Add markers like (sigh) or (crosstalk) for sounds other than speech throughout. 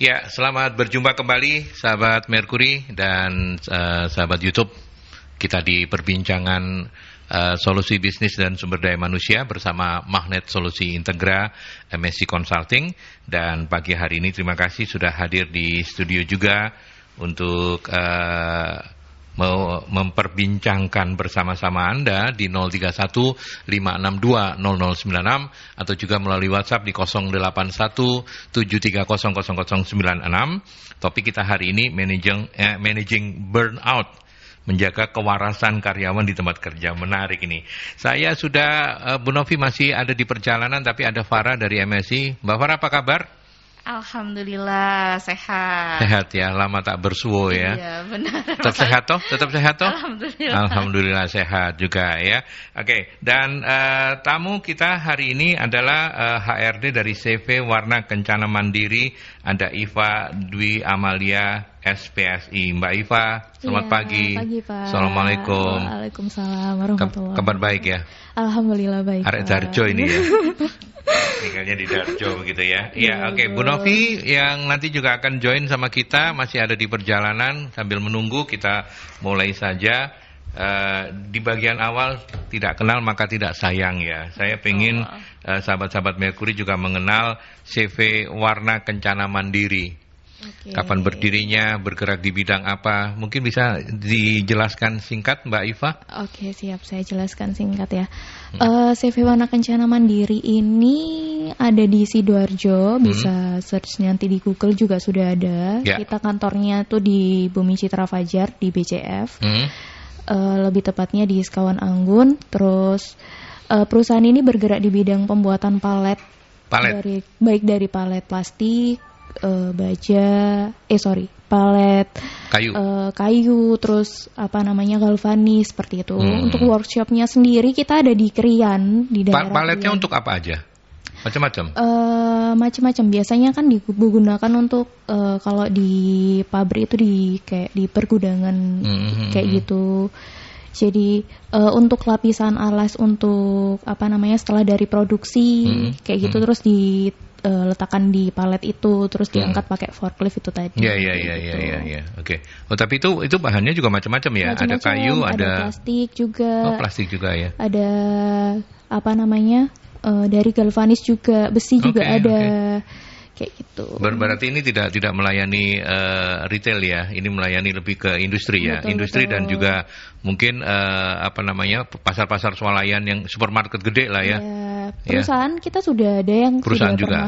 Ya, selamat berjumpa kembali sahabat Merkuri dan uh, sahabat YouTube. Kita di perbincangan uh, solusi bisnis dan sumber daya manusia bersama Magnet Solusi Integra MSC Consulting dan pagi hari ini terima kasih sudah hadir di studio juga untuk uh, memperbincangkan bersama-sama Anda di 031 562 0096 atau juga melalui WhatsApp di 081 Topik kita hari ini managing eh, managing burnout menjaga kewarasan karyawan di tempat kerja. Menarik ini. Saya sudah eh, Bu Novi masih ada di perjalanan tapi ada Farah dari MSI. Mbak Farah apa kabar? Alhamdulillah sehat. Sehat ya, lama tak bersuwo ya. Iya benar. Tetap sehat toh, tetap sehat toh. Alhamdulillah. Alhamdulillah sehat juga ya. Oke, dan uh, tamu kita hari ini adalah uh, eh, HRD dari CV Warna Kencana Mandiri. Ada Iva Dwi Amalia SPSI. Mbak Iva, selamat ya, pagi. Pagi Pak. Assalamualaikum. Waalaikumsalam warahmatullahi wabarakatuh. Kabar baik ya. Alhamdulillah baik. Arek Darjo ini ya. (laughs) Tinggalnya di Darjo begitu ya. Iya, ya, oke. Okay. Bu Novi yang nanti juga akan join sama kita masih ada di perjalanan sambil menunggu kita mulai saja. Uh, di bagian awal tidak kenal maka tidak sayang ya. Saya pengen oh. uh, sahabat-sahabat Merkuri juga mengenal CV Warna Kencana Mandiri Okay. Kapan berdirinya, bergerak di bidang apa? Mungkin bisa dijelaskan singkat, Mbak Iva. Oke, okay, siap. Saya jelaskan singkat ya. Hmm. Uh, eh, CV Wana Kencana Mandiri ini ada di Sidoarjo. Hmm. Bisa search nanti di Google juga sudah ada. Yeah. Kita kantornya tuh di Bumi Citra Fajar di BCF. Hmm. Uh, lebih tepatnya di Sekawan Anggun. Terus uh, perusahaan ini bergerak di bidang pembuatan palet. Palet. Dari, baik dari palet plastik uh, baja eh sorry palet kayu uh, kayu terus apa namanya galvanis seperti itu hmm. untuk workshopnya sendiri kita ada di Krian di daerah pa paletnya Krian. untuk apa aja macam-macam uh, macam-macam biasanya kan digunakan untuk uh, kalau di pabrik itu di kayak di pergudangan hmm, kayak hmm, hmm. gitu jadi uh, untuk lapisan alas untuk apa namanya setelah dari produksi hmm, kayak gitu hmm. terus di uh, letakkan di palet itu terus hmm. diangkat hmm. pakai forklift itu tadi. Iya iya iya iya iya ya. Oke. Oh tapi itu itu bahannya juga macam-macam ya. Macem -macem, ada kayu, ada, ada plastik juga. Oh, plastik juga ya. Ada apa namanya? Uh, dari galvanis juga, besi okay, juga ada. Okay kayak gitu. Ber berarti ini tidak tidak melayani uh, retail ya, ini melayani lebih ke industri ya, betul, industri dan juga mungkin uh, apa namanya pasar-pasar swalayan yang supermarket gede lah ya. ya perusahaan ya. kita sudah ada yang perusahaan sudah juga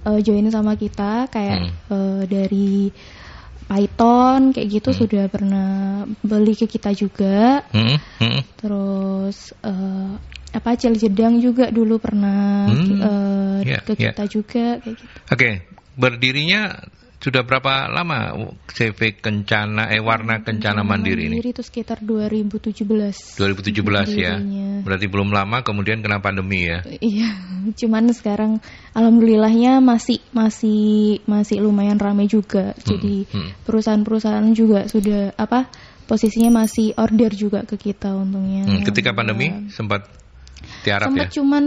pernah, uh, join sama kita kayak hmm. uh, dari Python kayak gitu hmm. sudah pernah beli ke kita juga. Hmm. Hmm. Terus uh, apa Jedang juga dulu pernah hmm, uh, yeah, ke kita yeah. juga gitu. Oke, okay. berdirinya sudah berapa lama CV Kencana eh Warna hmm, Kencana Mandiri, Mandiri ini? Mandiri itu sekitar 2017. 2017 ya. Berdirinya. ya. Berarti belum lama kemudian kena pandemi ya. Iya, (laughs) cuman sekarang alhamdulillahnya masih masih masih lumayan ramai juga. Hmm, Jadi hmm. perusahaan-perusahaan juga sudah apa? posisinya masih order juga ke kita untungnya. Hmm, ketika pandemi sempat tiarap sempat ya? cuman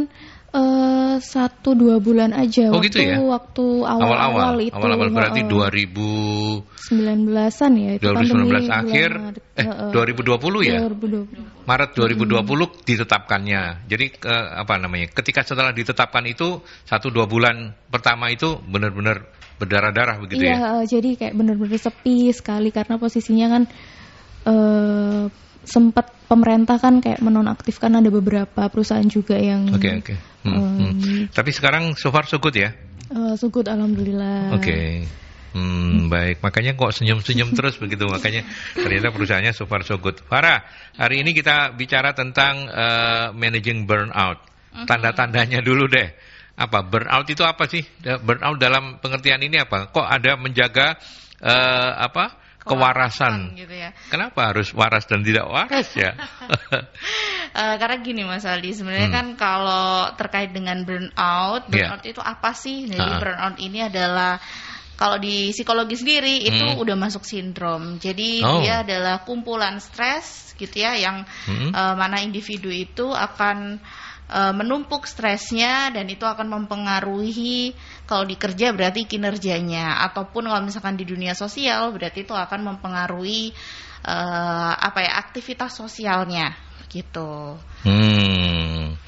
uh, satu dua bulan aja oh, waktu gitu ya? waktu awal-awal itu awal-awal berarti uh, 2019-an ya itu 2019 akhir eh, dua ribu dua puluh ya 2020. Maret dua puluh ditetapkannya jadi uh, apa namanya ketika setelah ditetapkan itu satu dua bulan pertama itu benar-benar berdarah-darah begitu iya, ya uh, jadi kayak benar-benar sepi sekali karena posisinya kan uh, sempat pemerintah kan kayak menonaktifkan ada beberapa perusahaan juga yang oke okay, oke okay. hmm, um, hmm. tapi sekarang so far so good ya uh, so good alhamdulillah oke okay. Hmm, baik. Makanya kok senyum-senyum (laughs) terus begitu. Makanya ternyata perusahaannya so far so good. Farah, hari ini kita bicara tentang uh, managing burnout. Tanda-tandanya dulu deh. Apa burnout itu apa sih? Burnout dalam pengertian ini apa? Kok ada menjaga uh, apa? kewarasan. Gitu ya. Kenapa harus waras dan tidak waras ya? uh, (laughs) karena gini Mas Aldi, sebenarnya hmm. kan kalau terkait dengan burnout, ya. burnout yeah. itu apa sih? Jadi uh -huh. burnout ini adalah kalau di psikologi sendiri itu hmm. udah masuk sindrom. Jadi oh. dia adalah kumpulan stres gitu ya yang hmm. uh, mana individu itu akan uh, menumpuk stresnya dan itu akan mempengaruhi kalau di kerja berarti kinerjanya ataupun kalau misalkan di dunia sosial berarti itu akan mempengaruhi uh, apa ya aktivitas sosialnya gitu. Hmm.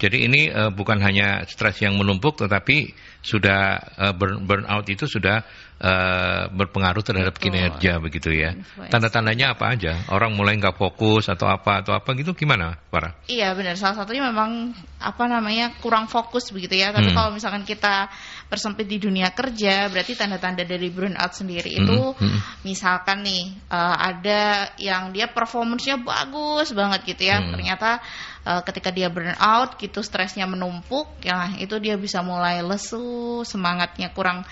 Jadi ini uh, bukan hanya stres yang menumpuk tetapi sudah uh, burn burnout itu sudah uh, berpengaruh terhadap Betul. kinerja begitu ya. Tanda-tandanya apa aja? Orang mulai nggak fokus atau apa atau apa gitu gimana, Farah? Iya benar. Salah satunya memang apa namanya kurang fokus begitu ya. Tapi hmm. kalau misalkan kita bersempit di dunia kerja, berarti tanda-tanda dari burnout sendiri hmm, itu hmm. Hmm. misalkan nih uh, ada yang dia performance-nya bagus banget gitu ya. Hmm. Ternyata eh, ketika dia burn out gitu stresnya menumpuk ya itu dia bisa mulai lesu semangatnya kurang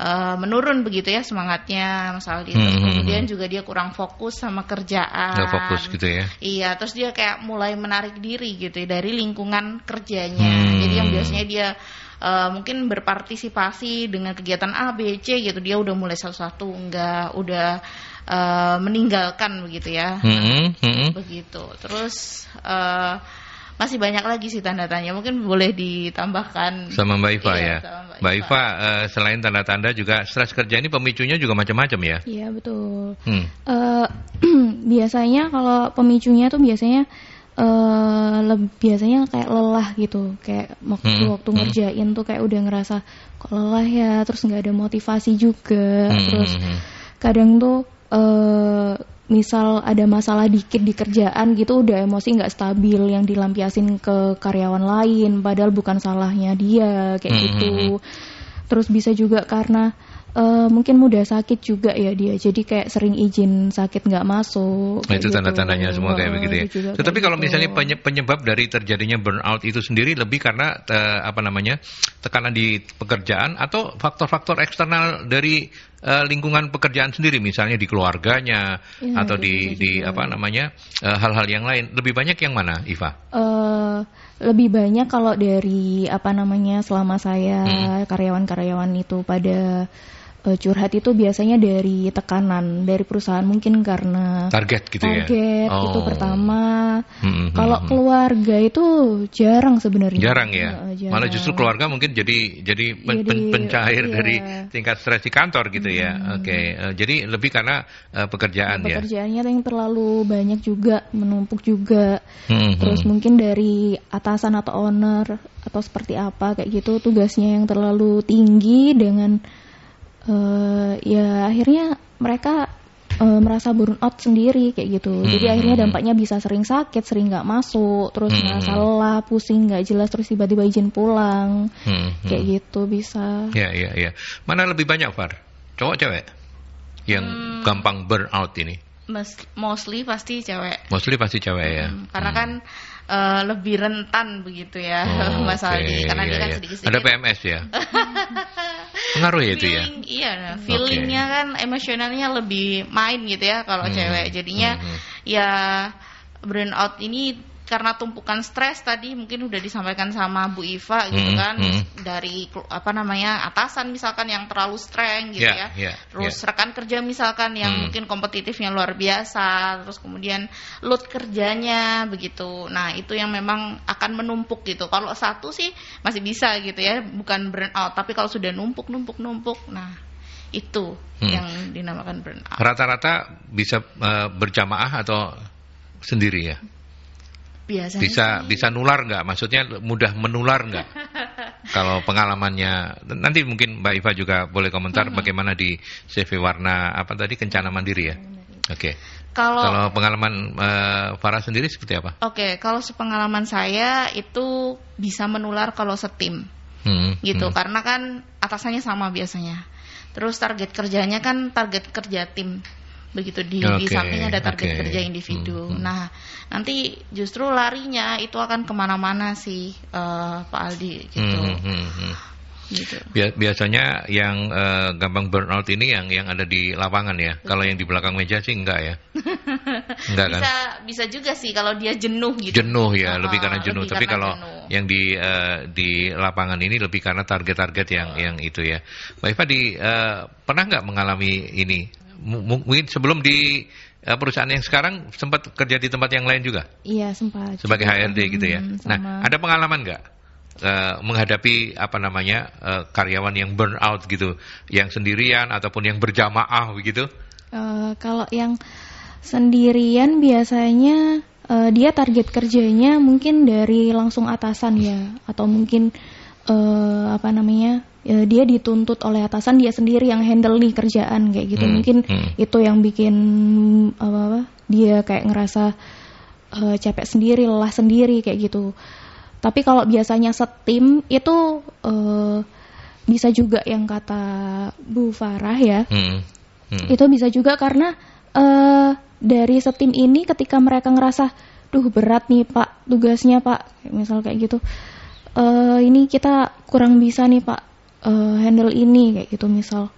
Eh, menurun begitu ya semangatnya Mas Aldi. Hmm, hmm, kemudian hmm. juga dia kurang fokus sama kerjaan. Gak fokus gitu ya. Iya, terus dia kayak mulai menarik diri gitu ya dari lingkungan kerjanya. Hmm. Jadi yang biasanya dia uh, mungkin berpartisipasi dengan kegiatan A, B, C gitu. Dia udah mulai satu-satu, enggak udah uh, meninggalkan begitu ya. Mm -hmm. Mm Begitu. Terus uh, masih banyak lagi sih tanda tanya. Mungkin boleh ditambahkan sama Mbak Iva iya, ya. ya. Mbak Iva, uh, selain tanda-tanda juga stres kerja ini pemicunya juga macam-macam ya? Iya betul. Hmm. Uh, (clears throat) biasanya kalau pemicunya tuh biasanya uh, biasanya kayak lelah gitu kayak waktu hmm, waktu hmm. ngerjain tuh kayak udah ngerasa kok lelah ya terus nggak ada motivasi juga hmm. terus hmm, hmm. kadang tuh uh, misal ada masalah dikit di kerjaan gitu udah emosi nggak stabil yang dilampiasin ke karyawan lain padahal bukan salahnya dia kayak mm -hmm. gitu hmm. terus bisa juga karena uh, mungkin mudah sakit juga ya dia. Jadi kayak sering izin sakit nggak masuk. Nah, itu gitu. tanda-tandanya semua kayak begitu ya. Tetapi kalau gitu. misalnya penyebab dari terjadinya burnout itu sendiri lebih karena te, eh, apa namanya tekanan di pekerjaan atau faktor-faktor eksternal dari uh, lingkungan pekerjaan sendiri, misalnya di keluarganya ya, atau di di apa namanya uh, hal-hal yang lain. Lebih banyak yang mana, Iva? Uh, lebih banyak kalau dari apa namanya selama saya hmm. karyawan-karyawan itu pada uh, curhat itu biasanya dari tekanan dari perusahaan mungkin karena target gitu target ya. Target gitu oh. itu pertama. Hmm, hmm Kalau hmm, hmm, keluarga itu jarang sebenarnya. Jarang ya. Uh, Malah justru keluarga mungkin jadi jadi, pen, jadi pencair iya. dari tingkat stres di kantor gitu ya? hmm. ya. Oke. Okay. Uh, eh, jadi lebih karena uh, pekerjaan ya. Pekerjaannya yang terlalu banyak juga menumpuk juga. Hmm, Terus mungkin dari atasan atau owner atau seperti apa kayak gitu tugasnya yang terlalu tinggi dengan uh, ya akhirnya mereka uh, merasa burn sendiri kayak gitu. Hmm. Jadi hmm, akhirnya hmm. dampaknya bisa sering sakit, sering nggak masuk, terus hmm. merasa hmm, lelah, pusing nggak jelas, terus tiba-tiba izin pulang, hmm. kayak gitu bisa. Ya ya ya. Mana lebih banyak Far? Cowok cewek? Yang hmm. gampang burnout ini? Mostly pasti cewek. Mostly pasti cewek ya? hmm. ya. Karena hmm. kan uh, lebih rentan begitu ya oh, (laughs) masalah okay. ini karena yeah, dia ya, kan yeah. sedikit sedikit ada PMS ya (laughs) Ngaruh ya itu ya? Iya, feelingnya okay. kan emosionalnya lebih main gitu ya kalau hmm. cewek. Jadinya hmm. hmm. ya burnout ini karena tumpukan stres tadi mungkin udah disampaikan sama Bu Iva gitu hmm, kan -hmm. dari apa namanya atasan misalkan yang terlalu streng gitu yeah, ya yeah, ya, terus yeah. rekan kerja misalkan yang mm. mungkin kompetitifnya luar biasa terus kemudian load kerjanya begitu nah itu yang memang akan menumpuk gitu kalau satu sih masih bisa gitu ya bukan burnout tapi kalau sudah numpuk numpuk numpuk nah itu hmm. yang dinamakan burnout rata-rata bisa uh, berjamaah atau sendiri ya Biasanya bisa sih. Kan. bisa nular nggak? Maksudnya mudah menular nggak? (laughs) Kalau pengalamannya nanti mungkin Mbak Iva juga boleh komentar hmm. bagaimana di CV warna apa tadi kencana mandiri ya. Oke. Okay. Kalau, kalau pengalaman uh, Farah sendiri seperti apa? Oke, okay, kalau sepengalaman saya itu bisa menular kalau setim, hmm, gitu. Hmm. Karena kan atasannya sama biasanya. Terus target kerjanya kan target kerja tim begitu di, okay. di sampingnya ada target okay. kerja individu. Hmm, hmm. Nah nanti justru larinya itu akan kemana-mana sih uh, Pak Aldi gitu. Hmm, hmm, hmm. Gitu. Biasanya yang uh, gampang burnout ini yang yang ada di lapangan ya. Betul. Kalau yang di belakang meja sih enggak ya. (laughs) enggak kan? bisa, kan? Bisa juga sih kalau dia jenuh gitu. Jenuh ya, lebih karena jenuh. Lebih Tapi karena kalau jenuh. yang di uh, di lapangan ini lebih karena target-target yang yang itu ya. Mbak Eva di uh, pernah nggak mengalami ini mungkin sebelum di uh, perusahaan yang sekarang sempat kerja di tempat yang lain juga? Iya sempat. Sebagai juga. HRD gitu ya. Hmm, Nah ada pengalaman nggak uh, menghadapi apa namanya uh, karyawan yang burn out gitu, yang sendirian ataupun yang berjamaah begitu? Uh, kalau yang sendirian biasanya uh, dia target kerjanya mungkin dari langsung atasan ya, atau mungkin uh, apa namanya ya, dia dituntut oleh atasan dia sendiri yang handle nih kerjaan kayak gitu hmm, mungkin hmm. itu yang bikin apa, apa dia kayak ngerasa uh, capek sendiri lelah sendiri kayak gitu tapi kalau biasanya setim itu uh, bisa juga yang kata Bu Farah ya hmm, hmm. itu bisa juga karena uh, dari setim ini ketika mereka ngerasa duh berat nih pak tugasnya pak misal kayak gitu uh, ini kita kurang bisa nih pak uh, handle ini kayak gitu misal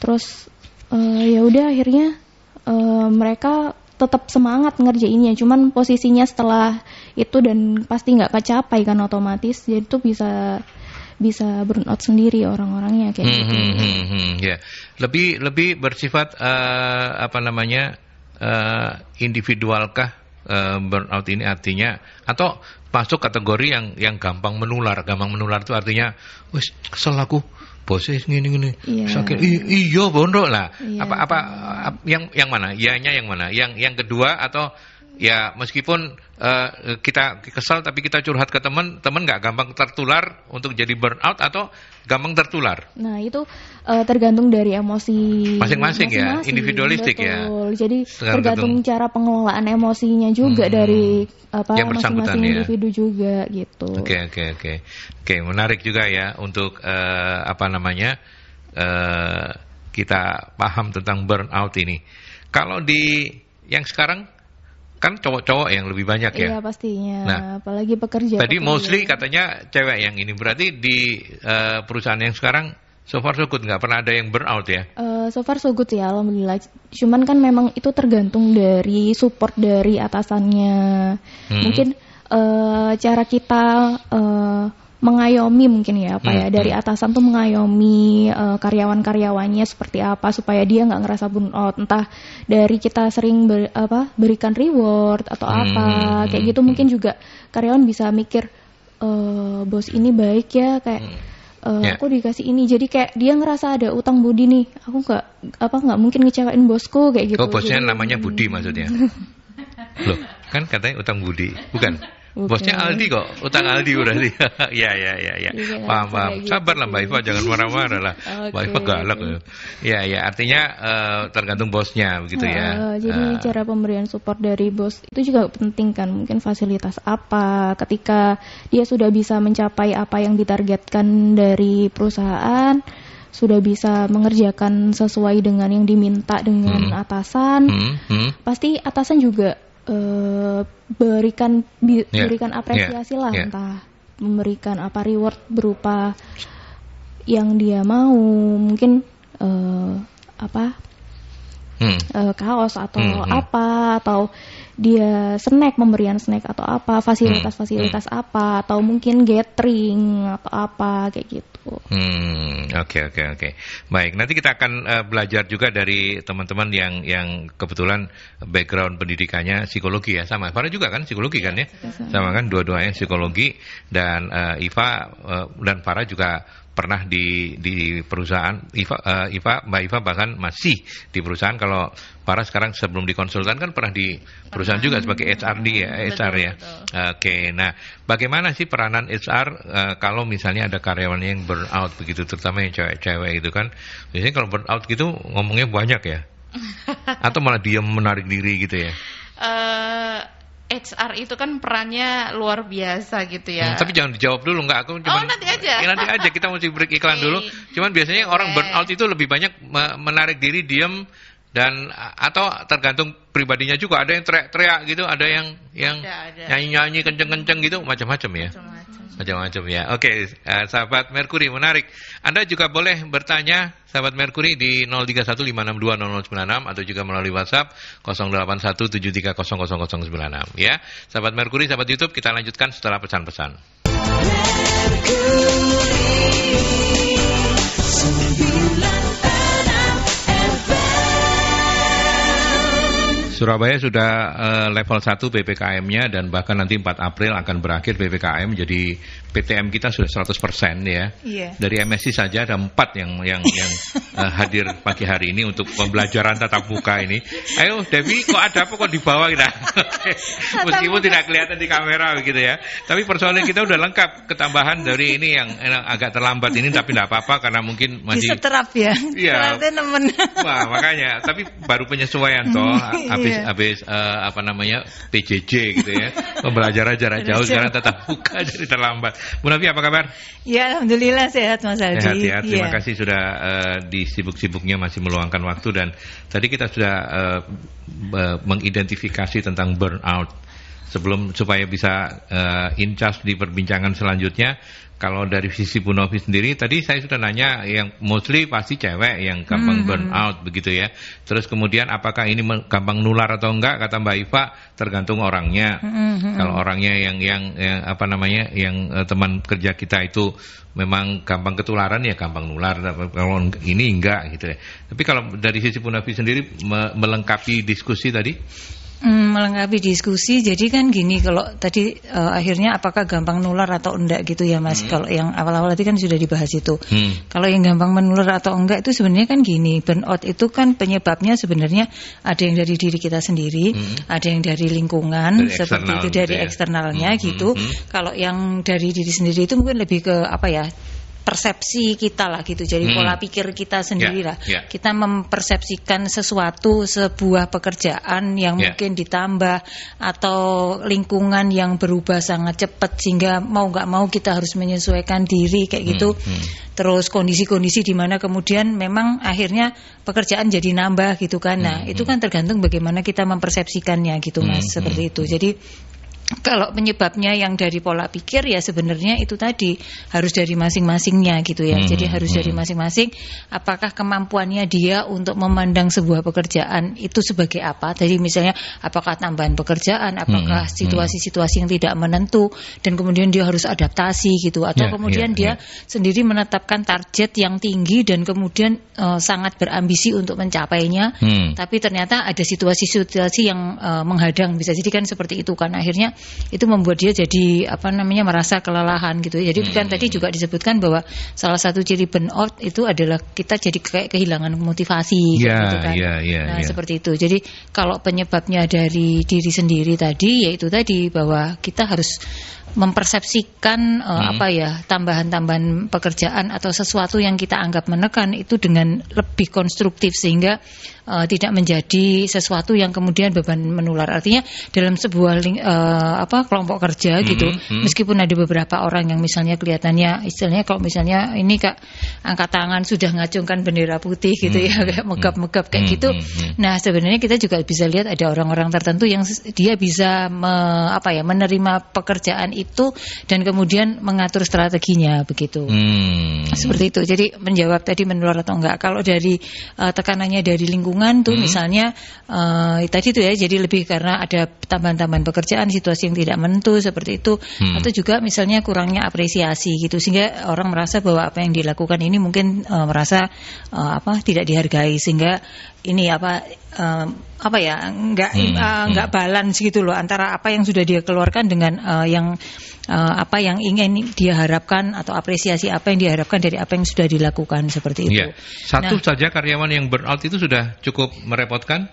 terus uh, ya udah akhirnya uh, mereka tetap semangat ngerjainnya cuman posisinya setelah itu dan pasti nggak kecapai kan otomatis jadi tuh bisa bisa burn sendiri orang-orangnya kayak hmm, gitu. Hmm, hmm, hmm, ya. Lebih lebih bersifat uh, apa namanya? Uh, individualkah uh, burnout ini artinya atau masuk kategori yang yang gampang menular. Gampang menular itu artinya wis kesel aku bosnya ngene ngene. Yeah. Sakit iya bondok lah. Yeah. Apa apa eh, yang yang mana? Ianya yang mana? Yang yang kedua atau ya meskipun uh, kita kesal tapi kita curhat ke teman, teman nggak gampang tertular untuk jadi burnout atau gampang tertular. Nah itu uh, tergantung dari emosi masing-masing ya, individualistik ya. Jadi tergantung, tergantung cara pengelolaan emosinya juga hmm, dari apa masing-masing ya. individu juga gitu. Oke okay, oke okay, oke, okay. oke menarik juga ya untuk uh, apa namanya uh, kita paham tentang burnout ini. Kalau di yang sekarang kan cowok-cowok yang lebih banyak ya. Iya pastinya. Nah, apalagi pekerja. Tadi pekerja. mostly katanya cewek yang ini berarti di uh, perusahaan yang sekarang so far so good nggak pernah ada yang burnout ya? Uh, so far so good ya alhamdulillah. Cuman kan memang itu tergantung dari support dari atasannya. Hmm. Mungkin uh, cara kita uh, mengayomi mungkin ya Pak ya. hmm. ya dari hmm. atasan tuh mengayomi uh, karyawan-karyawannya seperti apa supaya dia nggak ngerasa burnout oh, entah dari kita sering ber, apa berikan reward atau hmm. apa hmm, hmm, kayak gitu mungkin juga karyawan bisa mikir uh, bos ini baik ya kayak uh, eh, yeah. aku dikasih ini jadi kayak dia ngerasa ada utang budi nih aku nggak apa nggak mungkin ngecewain bosku kayak gitu oh bosnya jadi, namanya Budi maksudnya (laughs) loh kan katanya utang budi bukan Bosnya Aldi kok, utang (laughs) Aldi udah berarti. (laughs) ya ya ya ya. Iya, iya, paham iya, paham. Sabar lah Mbak Iva, jangan marah-marah lah. Okay. Mbak Iva galak. Ya ya, artinya uh, tergantung bosnya begitu ya. jadi uh. cara pemberian support dari bos itu juga penting kan. Mungkin fasilitas apa ketika dia sudah bisa mencapai apa yang ditargetkan dari perusahaan sudah bisa mengerjakan sesuai dengan yang diminta dengan hmm. atasan, hmm. Hmm. pasti atasan juga Eh, berikan bi, yeah. berikan ya. apresiasi yeah. lah yeah. entah memberikan apa reward berupa yang dia mau mungkin uh, apa hmm. uh, kaos atau hmm, hmm. apa atau dia snack pemberian snack atau apa fasilitas-fasilitas hmm. hmm. apa atau mungkin gathering atau apa kayak gitu. Hmm, oke oke oke. Baik, nanti kita akan uh, belajar juga dari teman-teman yang yang kebetulan background pendidikannya psikologi ya sama. para juga kan psikologi kan ya? Iya, sama, sama kan dua-duanya psikologi dan uh, Iva uh, dan para juga pernah di di perusahaan Iva, uh, Iva Mbak Iva bahkan masih di perusahaan kalau para sekarang sebelum dikonsultan kan pernah di perusahaan juga sebagai HRD ya betul, HR ya oke oke nah bagaimana sih peranan HR uh, eh, kalau misalnya ada karyawan yang burnout begitu terutama yang cewek-cewek gitu kan biasanya kalau burnout gitu ngomongnya banyak ya (laughs) atau malah diam menarik diri gitu ya eh, HR itu kan perannya luar biasa gitu ya. Hmm, tapi jangan dijawab dulu nggak aku cuma Oh, nanti aja. Ya, nanti aja kita mesti break iklan okay. dulu. Cuman biasanya okay. orang burnout itu lebih banyak menarik diri diam dan atau tergantung pribadinya juga ada yang teriak-teriak gitu, ada yang yang nyanyi-nyanyi kenceng-kenceng gitu macam-macam ya. Macem -macem macam-macam ya. Oke, okay, uh, eh, sahabat Merkuri menarik. Anda juga boleh bertanya sahabat Merkuri di 0315620096 atau juga melalui WhatsApp 081730096 ya. Sahabat Merkuri, sahabat YouTube, kita lanjutkan setelah pesan-pesan. Merkuri, Surabaya sudah uh, level 1 PPKM-nya dan bahkan nanti 4 April akan berakhir PPKM jadi PTM kita sudah 100% ya. Yeah. Dari MSI saja ada empat yang yang yang uh, (laughs) hadir pagi hari ini untuk pembelajaran tatap muka ini. Ayo Devi, kok ada apa kok di bawah kita? (laughs) Meskipun tidak kelihatan di kamera begitu ya. Tapi persoalan kita udah lengkap ketambahan dari ini yang, enak, agak terlambat ini tapi tidak apa-apa karena mungkin masih terap ya. Iya. (laughs) Wah, makanya tapi baru penyesuaian toh mm, iya. habis yeah. habis uh, apa namanya PJJ gitu ya. Pembelajaran jarak jauh ya. sekarang tatap muka jadi terlambat. Bu Novi apa kabar? Ya Alhamdulillah sehat Mas Aldi. Sehat sehat. Ya. terima ya. kasih sudah uh, eh, di sibuk-sibuknya masih meluangkan waktu dan tadi kita sudah uh, mengidentifikasi tentang burnout sebelum supaya bisa uh, in charge di perbincangan selanjutnya kalau dari sisi Bu Novi sendiri tadi saya sudah nanya yang mostly pasti cewek yang gampang mm burn out begitu ya. Terus kemudian apakah ini gampang nular atau enggak kata Mbak Iva tergantung orangnya. -hmm. hmm, hmm, hmm. Kalau orangnya yang, yang yang apa namanya yang eh, teman kerja kita itu memang gampang ketularan ya gampang nular kalau ini enggak gitu ya. Tapi kalau dari sisi Bu Novi sendiri me melengkapi diskusi tadi Hmm, melengkapi diskusi, jadi kan gini kalau tadi uh, akhirnya apakah gampang nular atau enggak gitu ya mas. Hmm. Kalau yang awal-awal tadi kan sudah dibahas itu. Hmm. Kalau yang gampang menular atau enggak itu sebenarnya kan gini, burnout itu kan penyebabnya sebenarnya ada yang dari diri kita sendiri, hmm. ada yang dari lingkungan, dari seperti itu dari gitu ya. eksternalnya hmm. gitu. Hmm, hmm. Kalau yang dari diri sendiri itu mungkin lebih ke apa ya? persepsi kita lah gitu. Jadi hmm. pola pikir kita ya, sendiri lah. Yeah. Kita mempersepsikan sesuatu sebuah pekerjaan yang yeah. mungkin ditambah atau lingkungan yang berubah sangat cepat sehingga mau nggak mau kita harus menyesuaikan diri kayak gitu. Hmm. Hmm. Terus kondisi-kondisi di mana kemudian memang akhirnya pekerjaan jadi nambah gitu kan. Nah, hmm. itu hmm. kan tergantung bagaimana kita mempersepsikannya gitu hmm, Mas. Hmm. Seperti itu. Jadi kalau penyebabnya yang dari pola pikir ya sebenarnya itu tadi harus dari masing-masingnya gitu ya. Hmm, Jadi harus hmm. dari masing-masing apakah kemampuannya dia untuk memandang sebuah pekerjaan itu sebagai apa? Jadi misalnya apakah tambahan pekerjaan, apakah hmm, hmm. situasi-situasi yang tidak menentu dan kemudian dia harus adaptasi gitu atau yeah, kemudian yeah, dia yeah. sendiri menetapkan target yang tinggi dan kemudian uh, sangat berambisi untuk mencapainya. Hmm. Tapi ternyata ada situasi-situasi yang uh, menghadang bisa jadi kan seperti itu kan akhirnya itu membuat dia jadi apa namanya merasa kelelahan gitu. Jadi hmm. kan tadi juga disebutkan bahwa salah satu ciri burnout itu adalah kita jadi kayak kehilangan motivasi gitu yeah, gitu kan. Yeah, yeah, nah, yeah. seperti itu. Jadi kalau penyebabnya dari diri sendiri tadi yaitu tadi bahwa kita harus mempersepsikan uh, apa ya tambahan-tambahan pekerjaan atau sesuatu yang kita anggap menekan itu dengan lebih konstruktif sehingga e, tidak menjadi sesuatu yang kemudian beban menular. Artinya dalam sebuah ling, e, apa kelompok kerja -hmm. gitu, hmm. meskipun ada beberapa orang yang misalnya kelihatannya istilahnya kalau misalnya ini Kak angkat tangan sudah ngacungkan bendera putih gitu ya, -hmm. ya kayak megap-megap kayak hmm. gitu. -hmm. gitu. Nah, sebenarnya kita juga bisa lihat ada orang-orang tertentu yang dia bisa me, apa ya menerima pekerjaan itu dan kemudian mengatur strateginya begitu. Hmm. Seperti itu. Jadi menjawab tadi menular atau enggak. Kalau dari uh, tekanannya dari lingkungan lingkungan tuh hmm. misalnya uh, tadi tuh ya jadi lebih karena ada tambahan-tambahan pekerjaan situasi yang tidak menentu seperti itu hmm. atau juga misalnya kurangnya apresiasi gitu sehingga orang merasa bahwa apa yang dilakukan ini mungkin uh, merasa uh, apa tidak dihargai sehingga ini apa uh, apa ya nggak hmm. uh, hmm. balance gitu loh antara apa yang sudah dia keluarkan dengan uh, yang uh, apa yang ingin dia harapkan atau apresiasi apa yang diharapkan dari apa yang sudah dilakukan seperti itu. Ya. Satu nah, saja karyawan yang burnout itu sudah cukup merepotkan.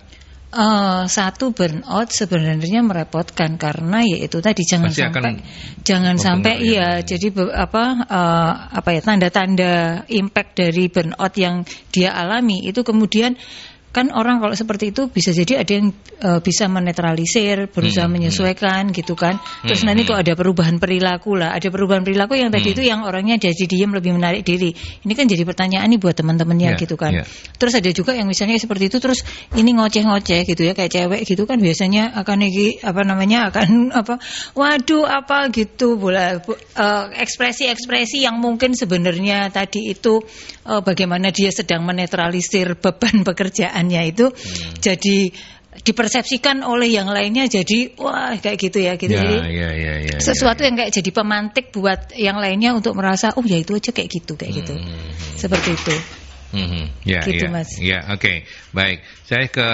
Uh, satu burnout sebenarnya merepotkan karena yaitu tadi jangan Masih sampai jangan sampai iya ya. jadi be, apa uh, apa ya tanda-tanda impact dari burnout yang dia alami itu kemudian kan orang kalau seperti itu bisa jadi ada yang uh, bisa menetralisir, berusaha hmm, hmm. menyesuaikan hmm. gitu kan. Terus hmm, nanti hmm. kok ada perubahan perilaku lah, ada perubahan perilaku yang tadi hmm. itu yang orangnya jadi diam lebih menarik diri. Ini kan jadi pertanyaan nih buat teman-temannya yeah, gitu kan. Yeah. Terus ada juga yang misalnya seperti itu terus ini ngoceh-ngoceh gitu ya kayak cewek gitu kan biasanya akan lagi apa namanya akan (laughs) apa waduh apa gitu boleh ekspresi-ekspresi yang mungkin sebenarnya tadi itu uh, bagaimana dia sedang menetralisir beban (laughs) pekerjaan kesalahannya itu hmm. jadi dipersepsikan oleh yang lainnya jadi wah kayak gitu ya gitu ya, jadi ya, ya, ya, ya sesuatu ya, ya. yang kayak jadi pemantik buat yang lainnya untuk merasa oh ya itu aja kayak gitu kayak gitu. hmm. gitu seperti itu hmm, hmm. ya, gitu ya, mas ya oke okay. baik saya ke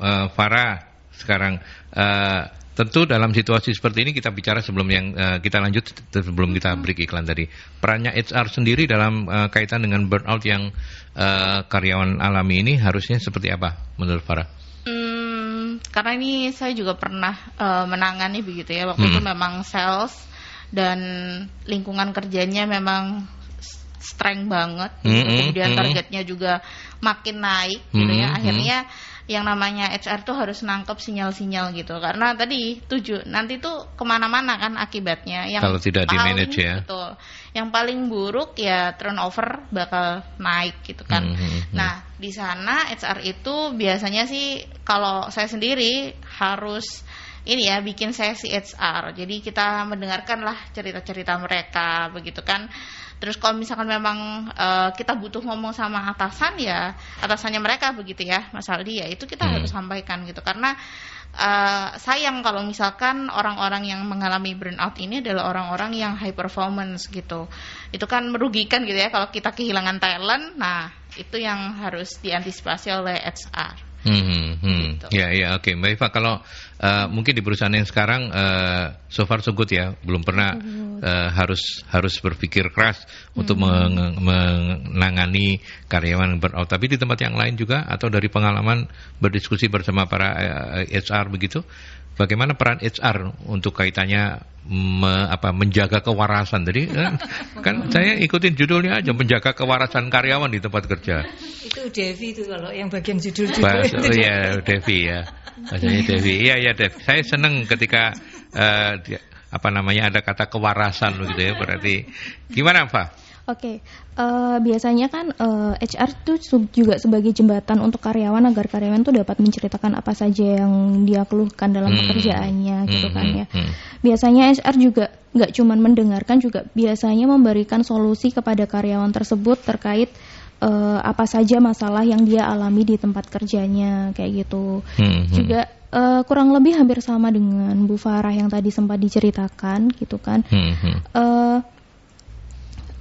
uh, Farah sekarang uh, Tentu dalam situasi seperti ini kita bicara sebelum yang uh, kita lanjut sebelum kita hmm. break iklan tadi. Perannya HR sendiri dalam uh, kaitan dengan burnout yang uh, karyawan alami ini harusnya seperti apa menurut Farah? Hmm, karena ini saya juga pernah uh, menangani begitu ya. Waktu hmm. itu memang sales dan lingkungan kerjanya memang strength banget. Mm -hmm. Kemudian hmm, hmm. targetnya juga makin naik mm -hmm. gitu ya. Akhirnya yang namanya HR tuh harus nangkep sinyal-sinyal gitu karena tadi tujuh nanti tuh kemana-mana kan akibatnya yang kalau tidak paling, di manage ya betul yang paling buruk ya turnover bakal naik gitu kan hmm, hmm. hmm. nah di sana HR itu biasanya sih kalau saya sendiri harus ini ya bikin sesi HR. Jadi kita mendengarkanlah cerita-cerita mereka begitu kan. Terus kalau misalkan memang uh, kita butuh ngomong sama atasan ya atasannya mereka begitu ya Mas Aldi ya itu kita hmm. harus sampaikan gitu karena uh, sayang kalau misalkan orang-orang yang mengalami burnout ini adalah orang-orang yang high performance gitu itu kan merugikan gitu ya kalau kita kehilangan talent nah itu yang harus diantisipasi oleh HR. Hmm, hmm. hmm. Gitu. Ya, ya, oke, okay. Mbak Eva. Kalau uh, mungkin di perusahaan yang sekarang, uh, so far so good ya, belum pernah uh, harus harus berpikir keras hmm. untuk meng menangani karyawan burnout. Tapi di tempat yang lain juga, atau dari pengalaman berdiskusi bersama para uh, HR begitu, bagaimana peran HR untuk kaitannya me, apa menjaga kewarasan. Jadi eh, kan, (laughs) saya ikutin judulnya aja menjaga kewarasan karyawan di tempat kerja. Itu Devi itu kalau yang bagian judul-judul. Bahas, itu (laughs) oh, ya Devi ya. Bahasanya iya. Devi. Iya ya Devi. Saya senang ketika uh, apa namanya ada kata kewarasan begitu ya. Berarti gimana Pak? Oke, okay uh, biasanya kan uh, eh, HR tuh juga sebagai jembatan untuk karyawan agar karyawan tuh dapat menceritakan apa saja yang dia keluhkan dalam hmm. pekerjaannya gitu kan hmm, ya. Hmm. hmm. Biasanya HR juga nggak cuman mendengarkan juga biasanya memberikan solusi kepada karyawan tersebut terkait uh, apa saja masalah yang dia alami di tempat kerjanya kayak gitu. Hmm. hmm. Juga uh, kurang lebih hampir sama dengan Bu Farah yang tadi sempat diceritakan gitu kan. Hmm. Uh,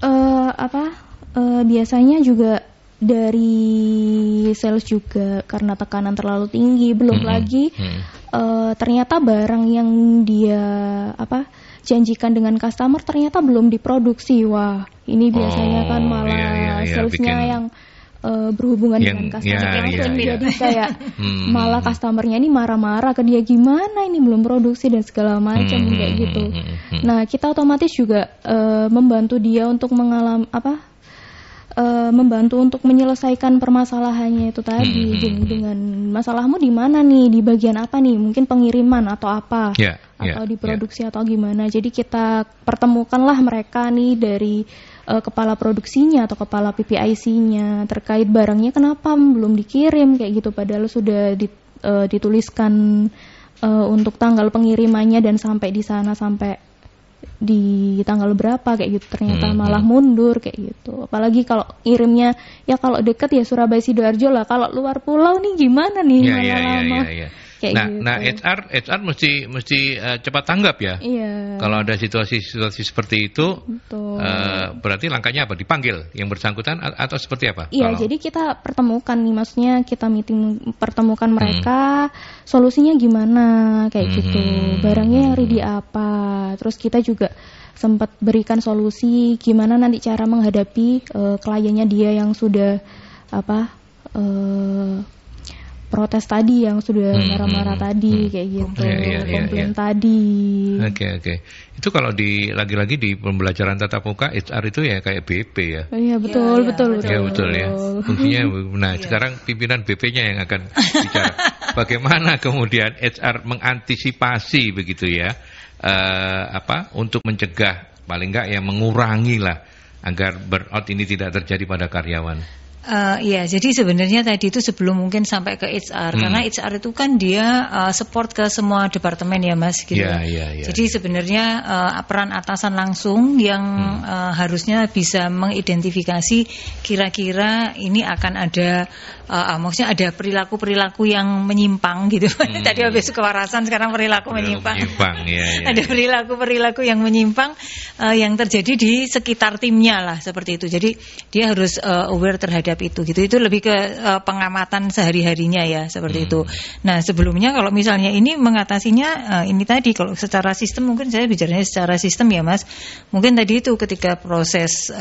uh, apa uh, biasanya juga dari sales juga karena tekanan terlalu tinggi belum hmm, lagi hmm. Uh, ternyata barang yang dia apa janjikan dengan customer ternyata belum diproduksi wah ini biasanya oh, kan iya, malah iya, iya, salesnya yang uh, berhubungan yang, dengan customer ya, yang ya, menjadi ya. kayak hmm. malah customernya ini marah-marah ke dia gimana ini belum produksi dan segala macam hmm. hmm gitu. Hmm, hmm. Nah kita otomatis juga uh, membantu dia untuk mengalami apa uh, membantu untuk menyelesaikan permasalahannya itu tadi hmm. dengan masalahmu di mana nih di bagian apa nih mungkin pengiriman atau apa yeah, ya, atau yeah, diproduksi yeah. atau gimana jadi kita pertemukanlah mereka nih dari uh, kepala produksinya atau kepala PPIC-nya terkait barangnya kenapa belum dikirim kayak gitu padahal sudah di, uh, dituliskan uh, untuk tanggal pengirimannya dan sampai di sana sampai di tanggal berapa kayak gitu ternyata hmm. malah hmm. mundur kayak gitu apalagi kalau kirimnya ya kalau dekat ya Surabaya sidoarjo lah kalau luar pulau nih gimana nih ya, lama-lama ya, ya, ya kayak nah, gitu. Nah, HR HR mesti mesti uh, cepat tanggap ya. Iya. Kalau ada situasi-situasi seperti itu, Uh, berarti langkahnya apa? Dipanggil yang bersangkutan atau seperti apa? Iya, kalau... jadi kita pertemukan nih, maksudnya kita meeting pertemukan hmm. mereka, hmm. solusinya gimana kayak hmm. gitu, hmm, hmm, barangnya ready apa, terus kita juga sempat berikan solusi gimana nanti cara menghadapi uh, kliennya dia yang sudah apa protes tadi yang sudah hmm, marah-marah hmm, tadi hmm, kayak gitu ya, yeah, iya, komplain yeah. tadi oke okay, oke okay. itu kalau di lagi-lagi di pembelajaran tatap muka HR itu ya kayak BP ya oh, iya, iya, iya betul ya, betul, ya, betul, betul betul ya kuncinya (laughs) nah yeah. sekarang pimpinan BP-nya yang akan bicara (laughs) bagaimana kemudian HR mengantisipasi begitu ya uh, apa untuk mencegah paling enggak ya mengurangi lah agar burnout ini tidak terjadi pada karyawan Uh, ya, jadi sebenarnya tadi itu sebelum mungkin sampai ke HR, hmm. karena HR itu kan dia uh, support ke semua departemen ya, Mas. Gitu. Yeah, yeah, yeah, jadi yeah. sebenarnya uh, peran atasan langsung yang hmm. uh, harusnya bisa mengidentifikasi kira-kira ini akan ada, uh, maksudnya ada perilaku perilaku yang menyimpang gitu. (laughs) Hmm. tadi habis kewarasan sekarang perilaku menyimpang. menyimpang yeah, yeah, iya. ada perilaku perilaku yang menyimpang uh, yang terjadi di sekitar timnya lah seperti itu. Jadi dia harus uh, aware terhadap terhadap itu gitu itu lebih ke uh, pengamatan sehari harinya ya seperti hmm. itu nah sebelumnya kalau misalnya ini mengatasinya uh, ini tadi kalau secara sistem mungkin saya bicaranya secara sistem ya mas mungkin tadi itu ketika proses uh,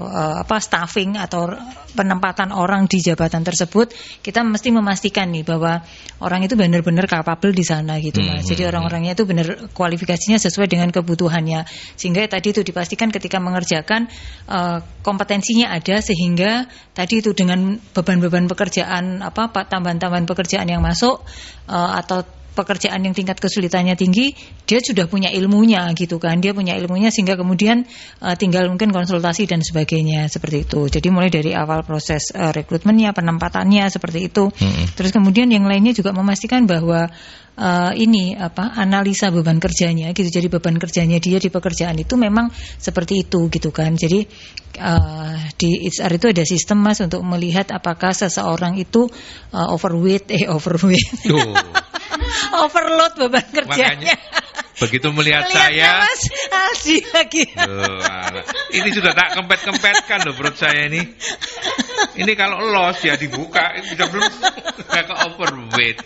uh, apa staffing atau penempatan orang di jabatan tersebut kita mesti memastikan nih bahwa orang itu benar-benar capable di sana gitu hmm, mas hmm, jadi hmm. orang-orangnya itu benar kualifikasinya sesuai dengan kebutuhannya sehingga tadi itu dipastikan ketika mengerjakan uh, kompetensinya ada sehingga tadi tadi itu dengan beban-beban pekerjaan apa tambahan-tambahan pekerjaan yang masuk uh, atau pekerjaan yang tingkat kesulitannya tinggi, dia sudah punya ilmunya gitu kan. Dia punya ilmunya sehingga kemudian uh, tinggal mungkin konsultasi dan sebagainya seperti itu. Jadi mulai dari awal proses uh, rekrutmennya, penempatannya seperti itu. Hmm. Terus kemudian yang lainnya juga memastikan bahwa uh, ini apa analisa beban kerjanya gitu. Jadi beban kerjanya dia di pekerjaan itu memang seperti itu gitu kan. Jadi uh, di HR itu ada sistem Mas untuk melihat apakah seseorang itu uh, overweight eh overweight. (laughs) overload beban kerjanya. Makanya, begitu melihat, melihat saya, mas Aldi lagi. Loh, ini sudah tak kempet-kempetkan loh perut saya ini. Ini kalau los ya dibuka, bisa belum sudah overweight.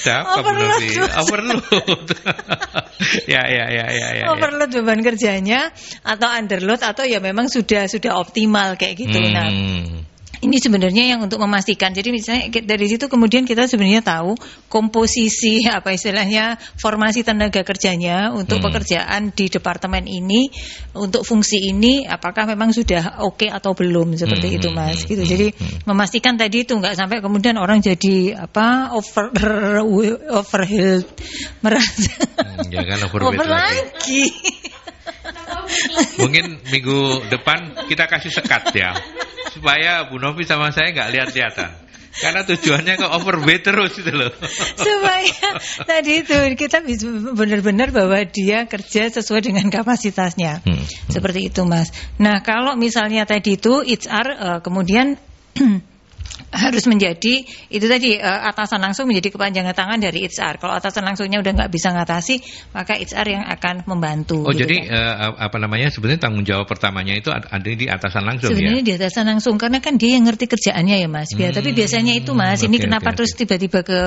Ada overload, overload. ya, ya, ya, ya, ya. Overload beban kerjanya atau underload atau ya memang sudah sudah optimal kayak gitu. Hmm. Nah, ini sebenarnya yang untuk memastikan. Jadi misalnya dari situ kemudian kita sebenarnya tahu komposisi (laughs) apa istilahnya formasi tenaga kerjanya untuk hmm. pekerjaan di departemen ini untuk fungsi ini apakah memang sudah oke okay atau belum seperti hmm. itu hmm, Mas hmm, gitu. Hmm, jadi memastikan tadi itu nggak sampai kemudian orang jadi apa over (laughs) health (laughs) merasa hmm, ya kan over lagi. (laughs) Mungkin minggu depan kita kasih sekat ya, supaya Bu Novi sama saya nggak lihat-lihatan. Karena tujuannya ke overweight terus itu loh. Supaya (laughs) tadi itu kita benar-benar bahwa dia kerja sesuai dengan kapasitasnya. Hmm, hmm. Seperti itu Mas. Nah kalau misalnya tadi itu HR uh, eh, kemudian (clears throat) eh, harus menjadi itu tadi uh, atasan langsung menjadi kepanjangan tangan dari HR. Kalau atasan langsungnya udah nggak bisa ngatasi, maka HR yang akan membantu. Oh gitu jadi kan? uh, apa namanya sebenarnya tanggung jawab pertamanya itu ada di atasan langsung sebenarnya ya? Sebenarnya di atasan langsung karena kan dia yang ngerti kerjaannya ya mas. Hmm, tapi biasanya itu mas okay, hmm, ini kenapa okay, terus tiba-tiba okay. ke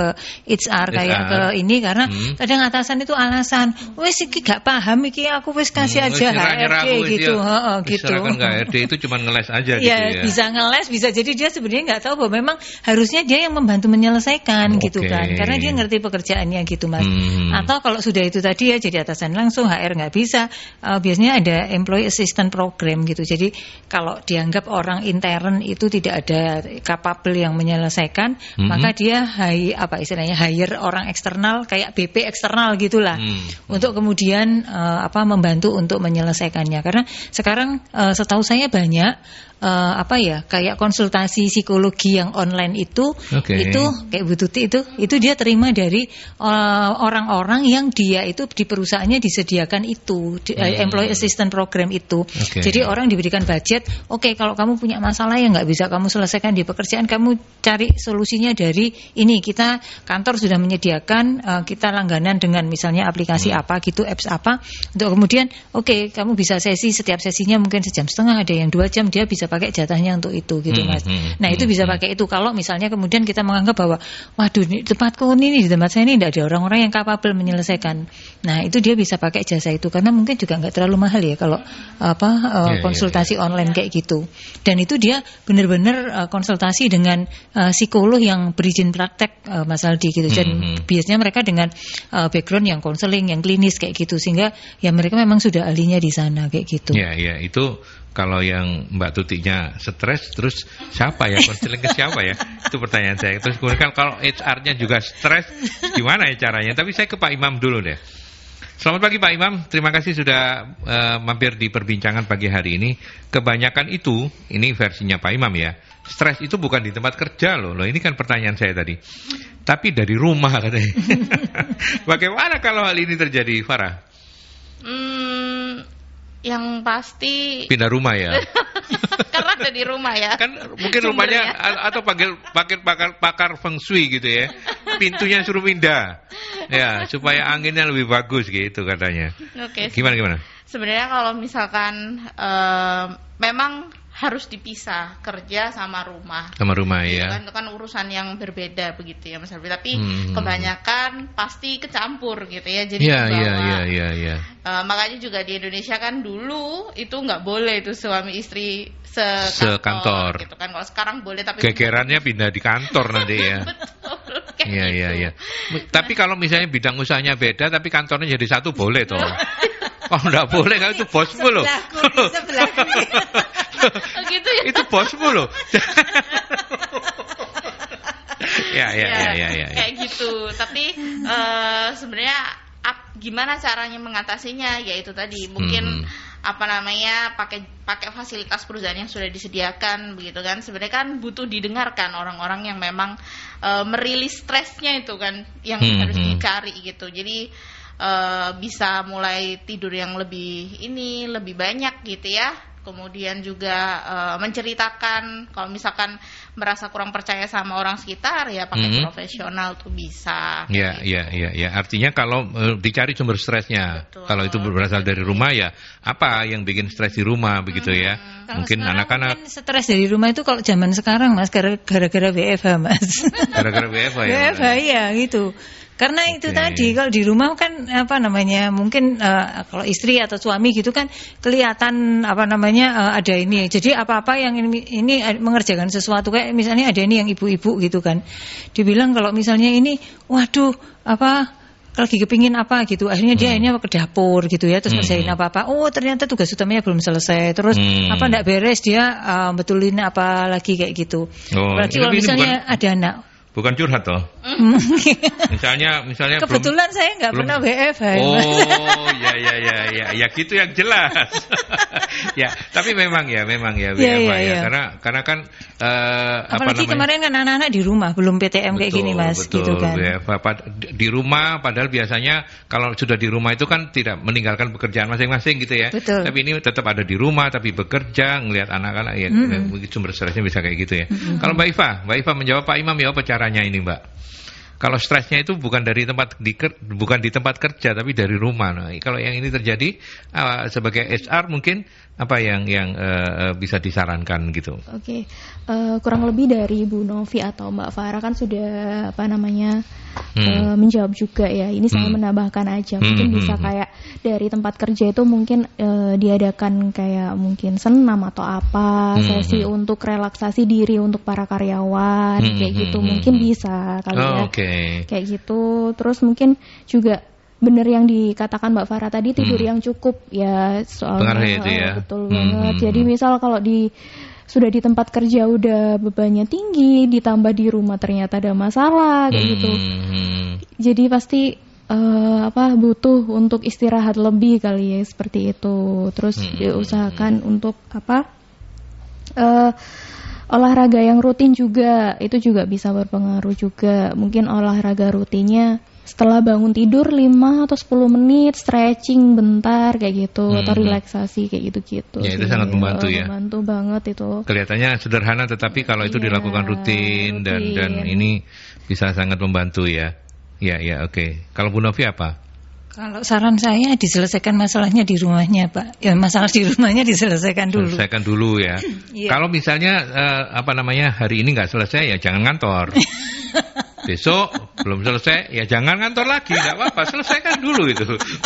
HR, HR kayak ke ini karena hmm. kadang atasan itu alasan, wes iki gak paham iki aku wes kasih hmm, aja HRD gitu, oh, gitu. HRD itu cuma ngeles aja iya, gitu ya. ya. bisa ngeles bisa jadi dia sebenarnya nggak tahu bahwa memang harusnya dia yang membantu menyelesaikan okay. Oh, gitu kan karena dia ngerti pekerjaannya gitu mas hmm. atau kalau sudah itu tadi ya jadi atasan langsung HR nggak bisa uh, biasanya ada employee assistant program gitu jadi kalau dianggap orang intern itu tidak ada capable yang menyelesaikan hmm. maka dia hi, apa istilahnya hire orang eksternal kayak BP eksternal gitulah hmm. untuk kemudian uh, apa membantu untuk menyelesaikannya karena sekarang uh, setahu saya banyak uh, apa ya kayak konsultasi psikologi yang online itu okay. itu kayak Bu Tuti itu itu dia terima dari eh, orang-orang uh, yang dia itu di perusahaannya disediakan itu di, uh, employee assistant program itu okay. jadi orang diberikan budget oke okay, kalau kamu punya masalah yang nggak bisa kamu selesaikan di pekerjaan kamu cari solusinya dari ini kita kantor sudah menyediakan uh, kita langganan dengan misalnya aplikasi hmm. apa gitu apps apa untuk kemudian oke okay, kamu bisa sesi setiap sesinya mungkin sejam setengah ada yang dua jam dia bisa pakai jatahnya untuk itu gitu hmm, mas. Hmm, hmm, nah itu hmm, bisa pakai itu kalau misalnya kemudian kita menganggap bahwa waduh di tempatku ini di tempat saya ini tidak ada orang-orang yang kapabel menyelesaikan. Nah itu dia bisa pakai jasa itu karena mungkin juga nggak terlalu mahal ya kalau apa uh, eh, yeah, iya, konsultasi yeah, yeah. online kayak gitu. Dan itu dia benar-benar uh, konsultasi dengan uh, psikolog yang berizin praktek uh, mas Aldi gitu. Dan hmm, biasanya mereka dengan uh, background yang konseling, yang klinis kayak gitu sehingga ya mereka memang sudah ahlinya di sana kayak gitu. Ya yeah, ya itu kalau yang Mbak Tutiknya stres terus siapa ya konseling ke siapa ya (laughs) itu pertanyaan saya terus kemudian kan kalau HR-nya juga stres gimana ya caranya tapi saya ke Pak Imam dulu deh Selamat pagi Pak Imam, terima kasih sudah uh, mampir di perbincangan pagi hari ini. Kebanyakan itu, ini versinya Pak Imam ya, stres itu bukan di tempat kerja loh, loh ini kan pertanyaan saya tadi. Tapi dari rumah katanya. (laughs) Bagaimana kalau hal ini terjadi, Farah? Hmm, yang pasti pindah rumah ya (laughs) karena ada di rumah ya kan mungkin rumahnya atau panggil pakai pakar pakar feng shui gitu ya pintunya suruh pindah ya supaya anginnya lebih bagus gitu katanya oke okay. gimana gimana sebenarnya kalau misalkan uh, memang harus dipisah kerja sama rumah. Sama rumah gitu ya. Kan, itu kan urusan yang berbeda begitu ya Mas Arbi. Tapi hmm. kebanyakan pasti kecampur gitu ya. Jadi yeah, bahwa yeah, yeah, yeah, yeah. Uh, makanya juga di Indonesia kan dulu itu nggak boleh itu suami istri sekantor, sekantor. gitu kan. Kalau sekarang boleh tapi kegerannya pindah di kantor nanti ya. (laughs) Iya iya gitu. iya. Tapi kalau misalnya bidang usahanya beda tapi kantornya jadi satu boleh toh. (laughs) Kalau nggak boleh kan itu bosmu loh. Sebelahku, sebelahku. (laughs) Oh, gitu ya. Itu bosmu loh. (laughs) ya, ya, ya, ya, ya, ya. Kayak gitu. Tapi uh, sebenarnya ap, gimana caranya mengatasinya? Ya itu tadi mungkin hmm apa namanya pakai pakai fasilitas perusahaan yang sudah disediakan begitu kan sebenarnya kan butuh didengarkan orang-orang yang memang e, merilis stresnya itu kan yang hmm, harus hmm. dicari gitu jadi Eh, bisa mulai tidur yang lebih ini lebih banyak gitu ya kemudian juga e, menceritakan kalau misalkan merasa kurang percaya sama orang sekitar ya pakai mm -hmm. profesional tuh bisa. ya ya ya ya. artinya kalau e, dicari sumber stresnya. Betul. Kalau itu berasal dari rumah ya apa yang bikin stres di rumah begitu mm -hmm. ya. Mhm. Kalau mungkin anak-anak stres dari rumah itu kalau zaman sekarang Mas gara-gara WFH Mas. Gara-gara WFH ya. WFH ya gitu. Karena okay. itu tadi kalau di rumah kan apa namanya mungkin uh, kalau istri atau suami gitu kan kelihatan apa namanya uh, ada ini. Jadi apa-apa yang ini, ini mengerjakan sesuatu kayak misalnya ada ini yang ibu-ibu gitu kan. Dibilang kalau misalnya ini waduh apa kalau lagi kepingin apa gitu akhirnya dia hmm. akhirnya ke dapur gitu ya terus hmm. apa apa oh ternyata tugas utamanya belum selesai terus hmm. apa ndak beres dia uh, betulin apa lagi kayak gitu oh, berarti kalau misalnya bukan... ada anak Bukan curhat toh? Mm. (laughs) misalnya, misalnya kebetulan belum, saya nggak pernah WF. Oh, (laughs) ya ya ya ya, ya gitu yang jelas. (laughs) ya, tapi memang ya, memang ya, iya, iya, ya, ya, ya. karena karena kan uh, apalagi apa namanya? kemarin kan anak-anak di rumah belum PTM betul, kayak gini mas, gitu betul, gitu kan. WF, ya. di rumah, padahal biasanya kalau sudah di rumah itu kan tidak meninggalkan pekerjaan masing-masing gitu ya. Betul. Tapi ini tetap ada di rumah, tapi bekerja, ngelihat anak-anak ya, mm -hmm. mungkin sumber stresnya bisa kayak gitu ya. Mm -hmm. Kalau Mbak Iva, Mbak Iva menjawab Pak Imam ya, apa cara caranya ini Mbak? Kalau stresnya itu bukan dari tempat di, bukan di tempat kerja tapi dari rumah. Nah, kalau yang ini terjadi uh, sebagai HR mungkin apa yang yang uh, bisa disarankan gitu? Oke, okay. uh, kurang lebih dari Bu Novi atau Mbak Farah kan sudah apa namanya hmm. uh, menjawab juga ya. Ini saya hmm. menambahkan aja hmm, mungkin hmm. bisa hmm. kayak dari tempat kerja itu mungkin uh, diadakan kayak mungkin senam atau apa hmm. sesi hmm. untuk relaksasi diri untuk para karyawan hmm. kayak gitu mungkin bisa kali ya. oh, ya. Okay okay. kayak gitu terus mungkin juga bener yang dikatakan Mbak Farah tadi tidur hmm. yang cukup ya soalnya Pengaruh ya itu ya. betul hmm. banget hmm, jadi hmm. misal kalau di sudah di tempat kerja udah bebannya tinggi ditambah di rumah ternyata ada masalah kayak hmm. gitu hmm. jadi pasti uh, apa butuh untuk istirahat lebih kali ya seperti itu terus hmm. diusahakan untuk apa uh, olahraga yang rutin juga itu juga bisa berpengaruh juga mungkin olahraga rutinnya setelah bangun tidur 5 atau 10 menit stretching bentar kayak gitu hmm. atau hmm. relaksasi kayak gitu-gitu. Ya itu sangat membantu ya. Eh, membantu banget itu. Kelihatannya sederhana tetapi kalau itu ya, dilakukan rutin, rutin dan dan ini bisa sangat membantu ya. Ya ya oke. Okay. Kalau Bu Novi apa? Kalau saran saya diselesaikan masalahnya di rumahnya, Pak. Ya masalah di rumahnya diselesaikan dulu. Selesaikan dulu ya. yeah. (clears throat) Iya. Kalau misalnya uh, apa namanya hari ini nggak selesai ya jangan kantor. (laughs) Besok belum selesai ya jangan kantor lagi, nggak apa-apa. Selesaikan dulu itu.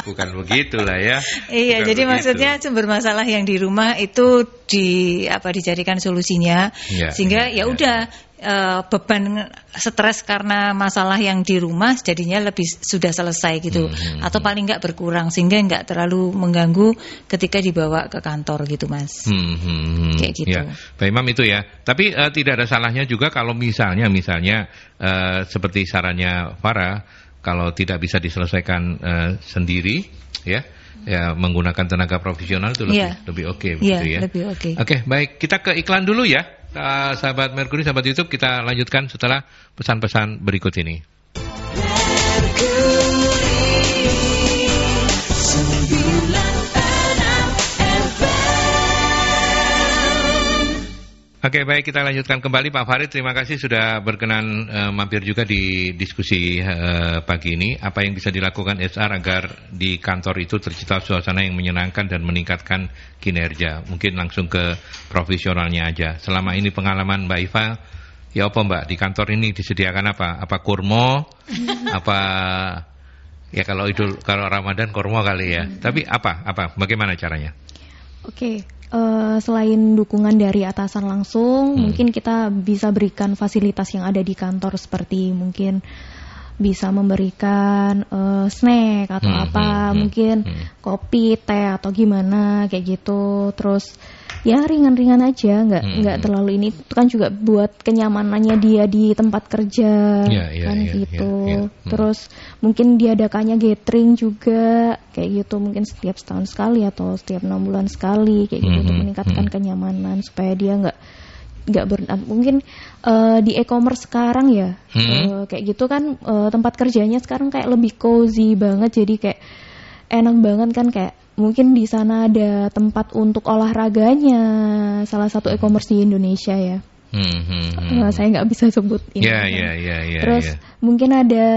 Bukan begitulah ya. Iya, Bukan jadi begitu. maksudnya sumber masalah yang di rumah itu di apa dijadikan solusinya iya, iya, ya, sehingga ya, ya udah uh, beban stres karena masalah yang di rumah jadinya lebih sudah selesai gitu hmm, hmm atau hmm. paling nggak berkurang sehingga nggak terlalu mengganggu ketika dibawa ke kantor gitu mas hmm, hmm, hmm. kayak gitu ya. Pak Imam itu ya tapi uh, tidak ada salahnya juga kalau misalnya misalnya uh, seperti sarannya Farah kalau tidak bisa diselesaikan uh, sendiri ya ya menggunakan tenaga profesional itu lebih yeah. lebih oke okay, yeah, ya. lebih oke. Okay. Ya, ya. Oke, okay, baik. Kita ke iklan dulu ya. Uh, sahabat Mercury sahabat YouTube, kita lanjutkan setelah pesan-pesan berikut ini. Mercury. Oke baik kita lanjutkan kembali Pak Farid terima kasih sudah berkenan e, mampir juga di diskusi e, pagi ini apa yang bisa dilakukan SR agar di kantor itu tercipta suasana yang menyenangkan dan meningkatkan kinerja mungkin langsung ke profesionalnya aja selama ini pengalaman Mbak Iva ya apa Mbak di kantor ini disediakan apa apa kurmo (laughs) apa ya kalau idul kalau Ramadan kurma kali ya. Hmm. Tapi apa apa bagaimana caranya? Oke, Eh, selain dukungan dari atasan langsung, hmm. mungkin kita bisa berikan fasilitas yang ada di kantor seperti mungkin bisa memberikan uh, snack atau hmm, apa, hmm, hmm, mungkin hmm. kopi, teh atau gimana kayak gitu. Terus ya ringan-ringan aja nggak hmm. nggak terlalu ini itu kan juga buat kenyamanannya dia di tempat kerja yeah, yeah, kan yeah, ya, gitu yeah, yeah. Hmm. terus mungkin diadakannya gathering juga kayak gitu mungkin setiap setahun sekali atau setiap enam bulan sekali kayak gitu hmm. untuk hmm, meningkatkan hmm. kenyamanan supaya dia nggak nggak ber ah, mungkin uh, di e-commerce sekarang ya hmm. uh, kayak gitu kan uh, tempat kerjanya sekarang kayak lebih cozy banget jadi kayak enak banget kan kayak mungkin di sana ada tempat untuk olahraganya salah satu hmm. e-commerce di Indonesia ya. Hmm, hmm, hmm. Nah, hmm. saya nggak bisa sebut ini. Yeah, kan. yeah, yeah, yeah, Terus yeah. mungkin ada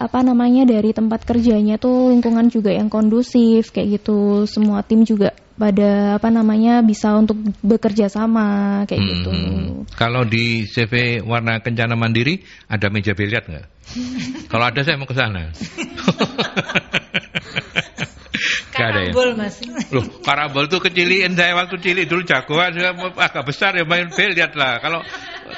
apa namanya dari tempat kerjanya tuh lingkungan juga yang kondusif kayak gitu. Semua tim juga pada apa namanya bisa untuk bekerja sama kayak hmm, gitu. Hmm. Kalau di CV warna kencana mandiri ada meja biliar nggak? (laughs) Kalau ada saya mau ke sana. (laughs) Gak ada ya? Mas. Loh, karambol tuh kecilin saya waktu cilik dulu jagoan agak besar ya main biliar lah. Kalau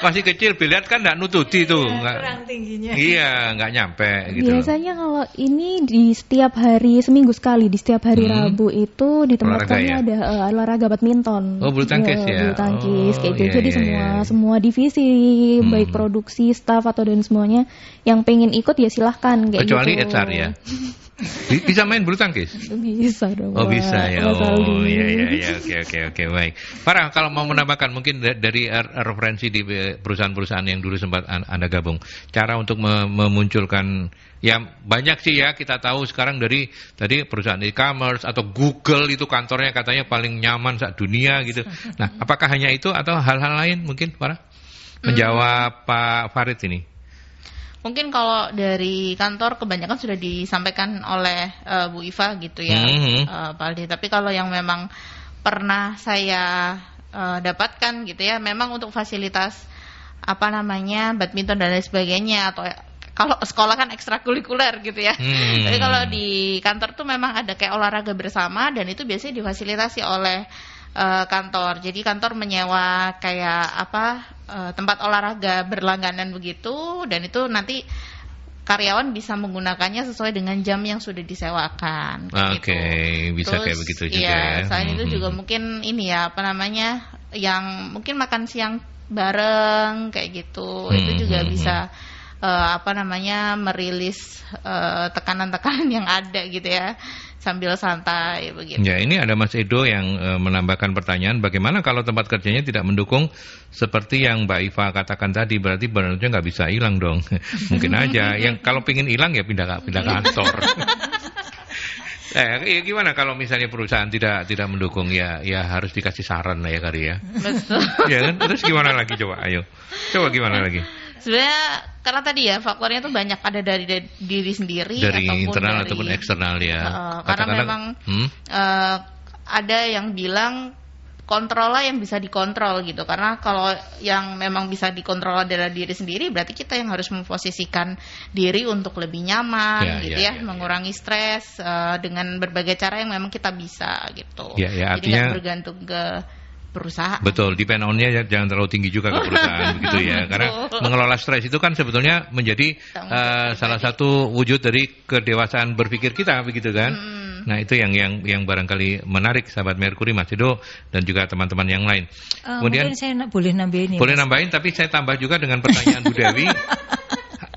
masih kecil biliar kan nggak nututi tuh. Ya, gak, kurang tingginya. Iya, nggak nyampe gitu. Biasanya kalau ini di setiap hari seminggu sekali di setiap hari hmm. Rabu itu di tempat kami ya? ada uh, olahraga badminton. Oh, bulu tangkis ya. ya. Bulu tangkis oh, kayak gitu. Iya, Jadi iya, semua iya, iya. semua divisi hmm. baik produksi, staff atau dan semuanya yang pengen ikut ya silahkan Kecuali gitu. ya. (laughs) Bisa main bulu tangkis? Bisa dong. Oh bisa ya. Oh iya iya iya oke oke oke baik. Para kalau mau menambahkan mungkin dari eh, referensi di eh, perusahaan-perusahaan yang dulu sempat Anda gabung. Cara untuk memunculkan ya banyak sih ya kita tahu sekarang dari tadi perusahaan e-commerce atau Google itu kantornya katanya paling nyaman saat dunia gitu. Nah, apakah hanya itu atau hal-hal lain mungkin para? Menjawab hmm. Pak Farid ini mungkin kalau dari kantor kebanyakan sudah disampaikan oleh uh, Bu Iva gitu ya, mm -hmm. uh, Pak Aldi. Tapi kalau yang memang pernah saya uh, dapatkan gitu ya, memang untuk fasilitas apa namanya badminton dan lain sebagainya atau kalau sekolah kan ekstrakurikuler gitu ya. Hmm. (laughs) Tapi kalau di kantor tuh memang ada kayak olahraga bersama dan itu biasanya difasilitasi oleh Eh, kantor. Jadi kantor menyewa kayak apa uh, tempat olahraga berlangganan begitu dan itu nanti karyawan bisa menggunakannya sesuai dengan jam yang sudah disewakan. Ah, gitu. Oke, okay, gitu. bisa Terus, kayak begitu iya, juga. Iya. ya. selain mm-hmm. itu juga hmm. mungkin ini ya apa namanya yang mungkin makan siang bareng kayak gitu. Mm-hmm. Itu hmm, juga hmm, bisa uh, apa namanya merilis uh, tekanan-tekanan yang ada gitu ya sambil santai begitu. Ya, ini ada Mas Edo yang e, menambahkan pertanyaan, bagaimana kalau tempat kerjanya tidak mendukung seperti yang Mbak Iva katakan tadi, berarti benarnya nggak bisa hilang dong. (laughs) Mungkin aja, yang kalau pingin hilang ya pindah pindah kantor. (laughs) Eh, ya gimana kalau misalnya perusahaan tidak tidak mendukung ya ya harus dikasih saran lah ya kali ya. Betul. ya kan? Terus gimana lagi coba? Ayo. Coba gimana lagi? Sebenarnya karena tadi ya faktornya tuh banyak ada dari, dari diri sendiri dari ataupun internal dari, ataupun eksternal ya. Uh, karena memang hmm? uh, ada yang bilang kontrol lah yang bisa dikontrol gitu karena kalau yang memang bisa dikontrol adalah diri sendiri berarti kita yang harus memposisikan diri untuk lebih nyaman ya, gitu ya, ya, ya, ya. mengurangi ya. stres uh, dengan berbagai cara yang memang kita bisa gitu ya, ya, artinya, jadi nggak bergantung ke perusahaan. Betul, depend onnya ya jangan terlalu tinggi juga ke perusahaan (laughs) begitu ya. Karena mengelola stres itu kan sebetulnya menjadi uh, salah ya. satu wujud dari kedewasaan berpikir kita begitu kan. Hmm. Nah, itu yang yang yang barangkali menarik sahabat Merkuri Mas Edo dan juga teman-teman yang lain. Uh, Kemudian saya boleh nambahin ini. Boleh nambahin tapi saya tambah juga dengan pertanyaan Bu Dewi (laughs)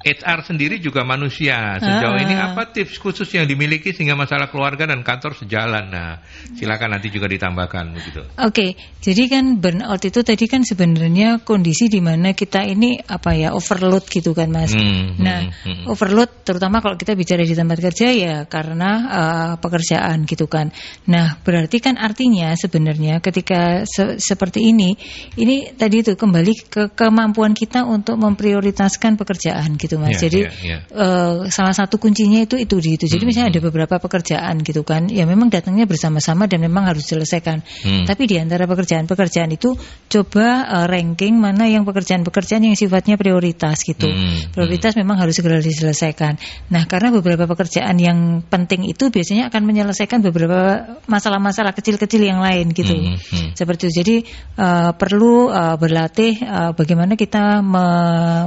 HR sendiri juga manusia. Sejauh ini ah. apa tips khusus yang dimiliki sehingga masalah keluarga dan kantor sejalan? Nah, silakan nanti juga ditambahkan Oke, okay. jadi kan burnout itu tadi kan sebenarnya kondisi di mana kita ini apa ya overload gitu kan, Mas. Hmm, hmm nah, hmm, hmm. overload terutama kalau kita bicara di tempat kerja ya karena uh, pekerjaan gitu kan. Nah, berarti kan artinya sebenarnya ketika se seperti ini, ini tadi itu kembali ke kemampuan kita untuk memprioritaskan pekerjaan gitu gitu mas. Yeah, Jadi yeah, yeah. Uh, salah satu kuncinya itu itu di itu. Jadi mm, misalnya ada hmm. beberapa pekerjaan gitu kan, ya memang datangnya bersama-sama dan memang harus diselesaikan. Mm. Tapi di antara pekerjaan-pekerjaan itu coba uh, ranking mana yang pekerjaan-pekerjaan yang sifatnya prioritas gitu. Mm, prioritas memang harus segera diselesaikan. Nah karena beberapa pekerjaan yang penting itu biasanya akan menyelesaikan beberapa masalah-masalah kecil-kecil yang lain gitu. Mm, mm. Seperti itu. Jadi uh, perlu uh, berlatih uh, bagaimana kita me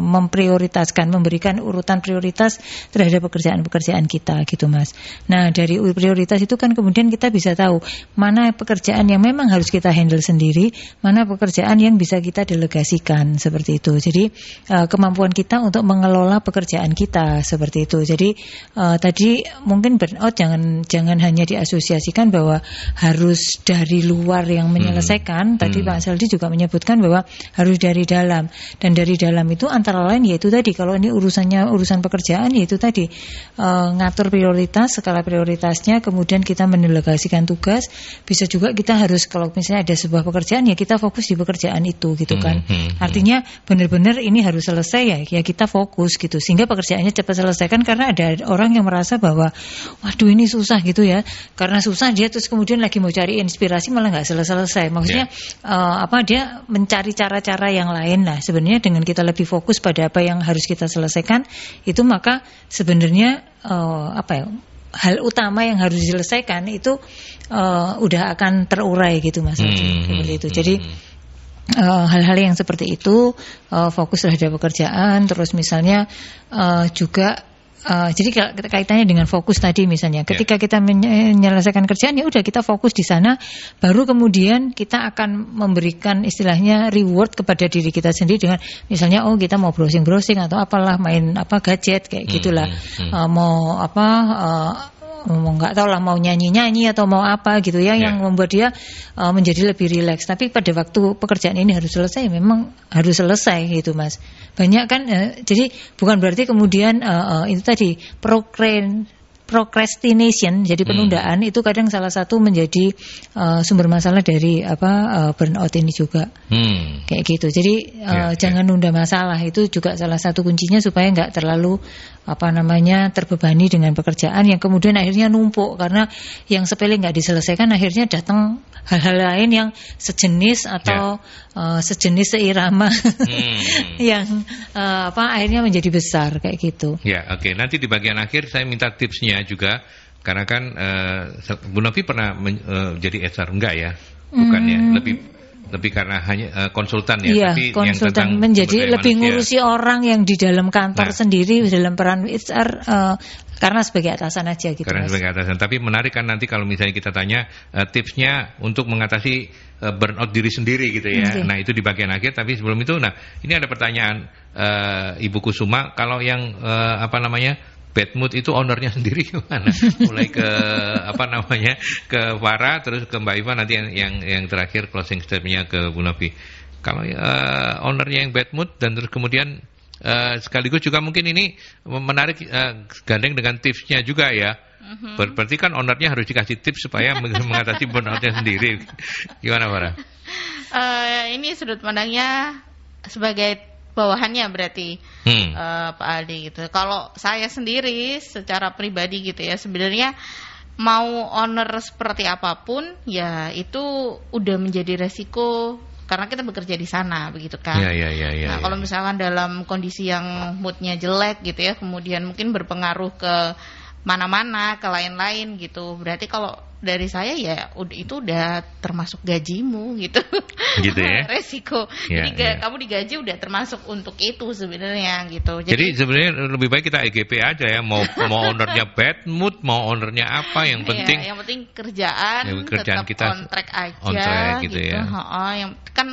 memprioritaskan memberi memberikan urutan prioritas terhadap pekerjaan-pekerjaan kita gitu Mas. Nah, dari prioritas itu kan kemudian kita bisa tahu mana pekerjaan yang memang harus kita handle sendiri, mana pekerjaan yang bisa kita delegasikan seperti itu. Jadi eh, kemampuan kita untuk mengelola pekerjaan kita seperti itu. Jadi eh, tadi mungkin burnout jangan jangan hanya diasosiasikan bahwa harus dari luar yang hmm. menyelesaikan. Hmm. Tadi Pak Seldi juga menyebutkan bahwa harus dari dalam dan dari dalam itu antara lain yaitu tadi kalau ini urusannya urusan pekerjaan yaitu tadi e, ngatur prioritas skala prioritasnya kemudian kita mendelegasikan tugas bisa juga kita harus kalau misalnya ada sebuah pekerjaan ya kita fokus di pekerjaan itu gitu kan hmm, hmm, hmm. artinya benar-benar ini harus selesai ya ya kita fokus gitu sehingga pekerjaannya cepat selesai kan karena ada orang yang merasa bahwa waduh ini susah gitu ya karena susah dia terus kemudian lagi mau cari inspirasi malah nggak selesai-selesai maksudnya yeah. Ya. uh, apa dia mencari cara-cara yang lain lah sebenarnya dengan kita lebih fokus pada apa yang harus kita selesai diselesaikan itu maka sebenarnya uh, apa ya hal utama yang harus diselesaikan itu uh, udah akan terurai gitu mas hmm, hmm, seperti itu hmm, jadi hmm. Eh, hal-hal uh, yang seperti itu uh, fokus terhadap pekerjaan terus misalnya uh, juga Uh, jadi kaitannya dengan fokus tadi misalnya, ya. ketika yeah. kita menyelesaikan kerjaan ya udah kita fokus di sana, baru kemudian kita akan memberikan istilahnya reward kepada diri kita sendiri dengan misalnya oh kita mau browsing browsing atau apalah main apa gadget kayak gitulah, hmm, hmm. Uh, mau apa eh, mau nggak tahu lah mau nyanyi nyanyi atau mau apa gitu ya yeah. yang ya. membuat dia uh, menjadi lebih rileks tapi pada waktu pekerjaan ini harus selesai memang harus selesai gitu mas banyak kan uh, jadi bukan berarti kemudian uh, uh, itu tadi prokren procrastination jadi hmm. penundaan hmm. itu kadang salah satu menjadi uh, sumber masalah dari apa uh, burnout ini juga hmm. kayak gitu jadi uh, yeah, ya. jangan yeah. nunda masalah itu juga salah satu kuncinya supaya nggak terlalu apa namanya terbebani dengan pekerjaan yang kemudian akhirnya numpuk karena yang sepele nggak diselesaikan akhirnya datang hal-hal lain yang sejenis atau yeah. Ya. uh, sejenis seirama hmm. (laughs) yang uh, apa akhirnya menjadi besar kayak gitu. Ya oke okay. nanti di bagian akhir saya minta tipsnya juga karena kan uh, Bu Novi pernah men, uh, jadi enggak ya? Bukan ya hmm. lebih lebih karena hanya uh, konsultan ya, iya, tapi konsultan yang menjadi lebih manusia. ngurusi orang yang di dalam kantor nah. sendiri dalam peran HR uh, eh, karena sebagai atasan aja gitu. Karena mas. sebagai atasan, tapi menarik kan nanti kalau misalnya kita tanya uh, tipsnya untuk mengatasi uh, burnout diri sendiri gitu ya. Okay. Nah itu di bagian akhir, tapi sebelum itu, nah ini ada pertanyaan uh, Ibu Kusuma, kalau yang uh, apa namanya bad mood itu ownernya (laughs) sendiri gimana? Mulai ke apa namanya ke Wara terus ke Mbak Iva nanti yang yang, yang terakhir closing statementnya ke Bu Novi. Kalau uh, ownernya yang bad mood dan terus kemudian uh, sekaligus juga mungkin ini menarik uh, gandeng dengan tipsnya juga ya. Mm-hmm. Ber- berarti kan ownernya harus dikasih tips supaya (laughs) mengatasi burnoutnya sendiri. Gimana Farah? Uh, ini sudut pandangnya sebagai bawahannya berarti hmm. uh, Pak Aldi gitu. Kalau saya sendiri secara pribadi gitu ya sebenarnya mau owner seperti apapun ya itu udah menjadi resiko karena kita bekerja di sana begitu kan. Ya, ya, ya, ya, nah ya. kalau misalkan dalam kondisi yang moodnya jelek gitu ya kemudian mungkin berpengaruh ke mana-mana ke lain-lain gitu. Berarti kalau dari saya ya itu udah termasuk gajimu gitu. Gitu ya. (laughs) Resiko. Ya, Jadi ya. kamu digaji udah termasuk untuk itu sebenarnya gitu. Jadi, Jadi sebenarnya lebih baik kita EGP aja ya. Mau mau ownernya bad mood, mau ownernya apa yang iya, penting. Ya, yang penting kerjaan, ya, kerjaan tetap kita kontrak aja on track gitu, gitu ya. Ha -ha, yang kan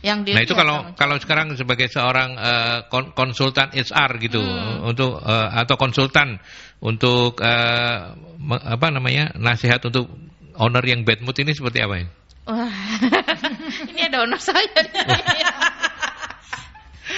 yang Nah itu kalau kalau sekarang sebagai seorang uh, konsultan HR gitu hmm. untuk uh, atau konsultan untuk uh, apa namanya nasihat untuk owner yang bad mood ini seperti apa ya? (laughs) ini ada owner saya. (laughs)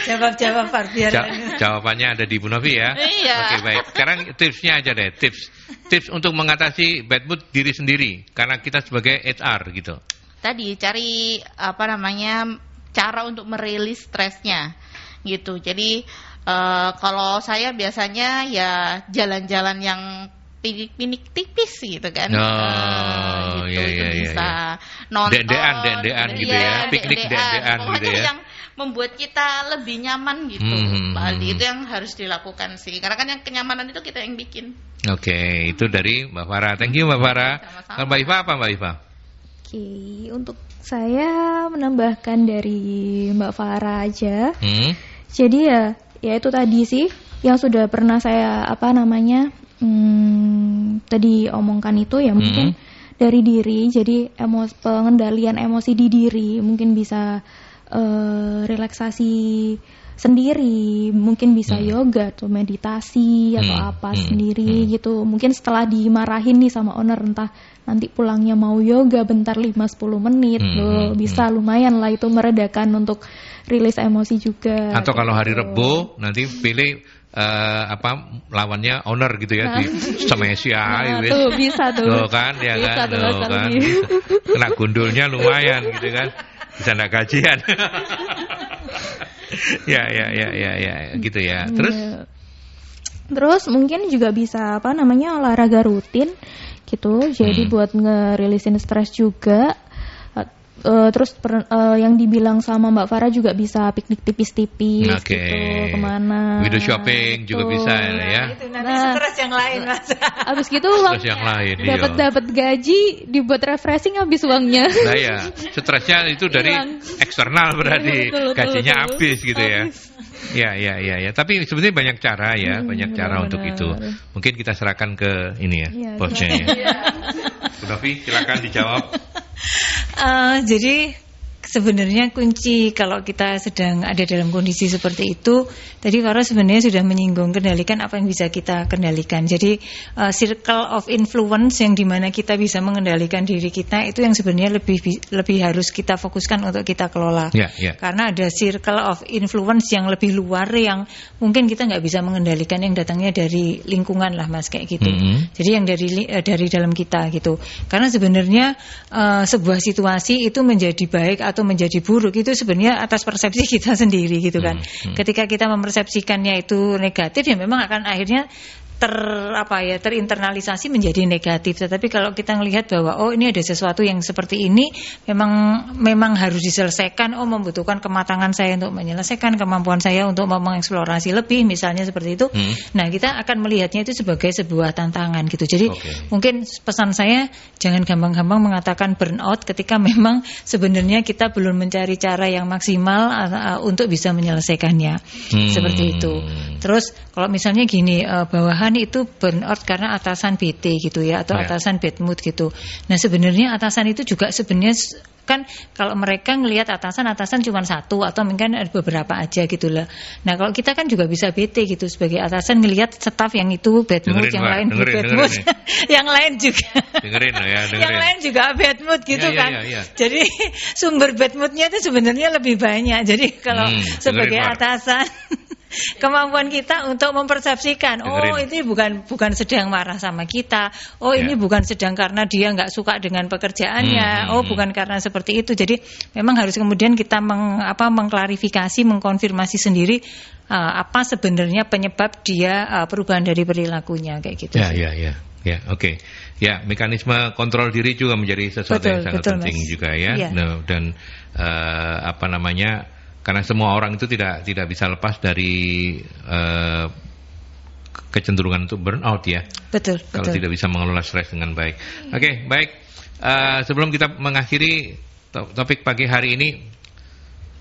Jawab-jawab Pak ja Jawabannya ada di Bu Novi ya. Iya. Oke baik. Sekarang tipsnya aja deh, tips. Tips untuk mengatasi bad mood diri sendiri karena kita sebagai HR gitu. Tadi cari apa namanya cara untuk merilis stresnya gitu. Jadi Uh, kalau saya biasanya ya jalan-jalan yang pinik-pinik tipis gitu kan. Oh, uh, gitu, iya, iya, itu iya, bisa iya, nonton. Dendean, dendean iya, gitu ya, piknik dendean gitu ya. Yang membuat kita lebih nyaman gitu. Hmm, Bali hmm, hmm. itu yang harus dilakukan sih. Karena kan yang kenyamanan itu kita yang bikin. Oke, okay, itu dari Mbak Farah. Thank you Mbak Farah. Sama-sama. Mbak Iva apa Mbak Iva? Oke, okay, untuk saya menambahkan dari Mbak Farah aja. Hmm? Jadi ya ya itu tadi sih yang sudah pernah saya apa namanya hmm, tadi omongkan itu ya mungkin mm -hmm. dari diri jadi emos pengendalian emosi di diri mungkin bisa uh, relaksasi sendiri mungkin bisa hmm. yoga atau meditasi atau hmm. apa hmm. sendiri hmm. gitu mungkin setelah dimarahin nih sama owner entah nanti pulangnya mau yoga bentar 5-10 menit hmm. loh hmm, bisa hmm. lumayan lah itu meredakan untuk rilis emosi juga atau gitu. kalau hari gitu. Rebo nanti pilih uh, apa lawannya owner gitu ya nah. di Semesia nah, gitu. Ya. tuh bisa tuh loh kan ya bisa kan, tuh, kan. Kena gundulnya lumayan gitu kan bisa nak kajian (laughs) (laughs) Ya, ya, ya, ya, ya, ya, gitu ya. Iya. Terus? Terus mungkin juga bisa apa namanya olahraga rutin gitu. Jadi hmm. buat ngerilisin stres juga uh, terus per, uh, yang dibilang sama Mbak Farah juga bisa piknik tipis-tipis okay. gitu kemana Video shopping gitu. juga bisa ya nah, ya. itu nanti nah, stres yang lain mas (laughs) abis gitu uangnya dapat dapat gaji dibuat refreshing habis uangnya nah ya stresnya itu dari Ilang. eksternal berarti iya, betul, betul, gajinya betul, habis gitu ya ya ya ya ya tapi sebenarnya banyak cara ya hmm, banyak benar, cara benar. untuk itu mungkin kita serahkan ke ini ya, iya, ya bosnya ya. ya. Bu Novi silakan dijawab uh, jadi sebenarnya kunci kalau kita sedang ada dalam kondisi seperti itu, tadi Faro sebenarnya sudah menyinggung kendalikan apa yang bisa kita kendalikan. Jadi uh, circle of influence yang dimana kita bisa mengendalikan diri kita itu yang sebenarnya lebih lebih harus kita fokuskan untuk kita kelola. Yeah, yeah. Karena ada circle of influence yang lebih luar yang mungkin kita nggak bisa mengendalikan yang datangnya dari lingkungan lah mas kayak gitu. Mm -hmm. Jadi yang dari eh, dari dalam kita gitu. Karena sebenarnya uh, sebuah situasi itu menjadi baik atau itu menjadi buruk itu sebenarnya atas persepsi kita (laughs) sendiri gitu kan. Hmm, hmm. Ketika kita mempersepsikannya itu negatif ya memang akan akhirnya ter apa ya terinternalisasi menjadi negatif. Tetapi kalau kita melihat bahwa oh ini ada sesuatu yang seperti ini memang memang harus diselesaikan. Oh membutuhkan kematangan saya untuk menyelesaikan kemampuan saya untuk mengeksplorasi lebih misalnya seperti itu. Hmm. Nah kita akan melihatnya itu sebagai sebuah tantangan gitu. Jadi okay. mungkin pesan saya jangan gampang-gampang mengatakan burnout ketika memang sebenarnya kita belum mencari cara yang maksimal eh, eh, untuk bisa menyelesaikannya hmm. seperti itu. Terus kalau misalnya gini uh, bawahan atasan itu burnout karena atasan BT gitu ya atau yeah. Oh, ya. atasan bad mood gitu. Nah sebenarnya atasan itu juga sebenarnya kan kalau mereka ngelihat atasan atasan cuma satu atau mungkin ada beberapa aja gitu lah. Nah kalau kita kan juga bisa BT gitu sebagai atasan ngelihat staff yang itu bad mood, yang lain dengerin, bad mood, (laughs) yang lain juga, dengerin, ya, (laughs) yang lain juga bad mood gitu ya, kan. Ya, ya, ya. Jadi (laughs) sumber bad moodnya itu sebenarnya lebih banyak. Jadi kalau hmm, sebagai dengerin, atasan kemampuan kita untuk mempersepsikan oh, Dengerin. oh ini bukan bukan sedang marah sama kita oh yeah. ini ya. bukan sedang karena dia nggak suka dengan pekerjaannya hmm. oh hmm. bukan karena seperti itu jadi memang harus kemudian kita meng, apa mengklarifikasi mengkonfirmasi sendiri uh, apa sebenarnya penyebab dia uh, perubahan dari perilakunya kayak gitu ya ya ya ya oke ya mekanisme kontrol diri juga menjadi sesuatu betul, yang sangat betul, penting mas. juga ya, ya. No, nah, dan uh, apa namanya karena semua orang itu tidak tidak bisa lepas dari uh, kecenderungan untuk burnout ya. Betul. Kalau betul. tidak bisa mengelola stres dengan baik. Oke, okay, baik. Uh, sebelum kita mengakhiri topik pagi hari ini,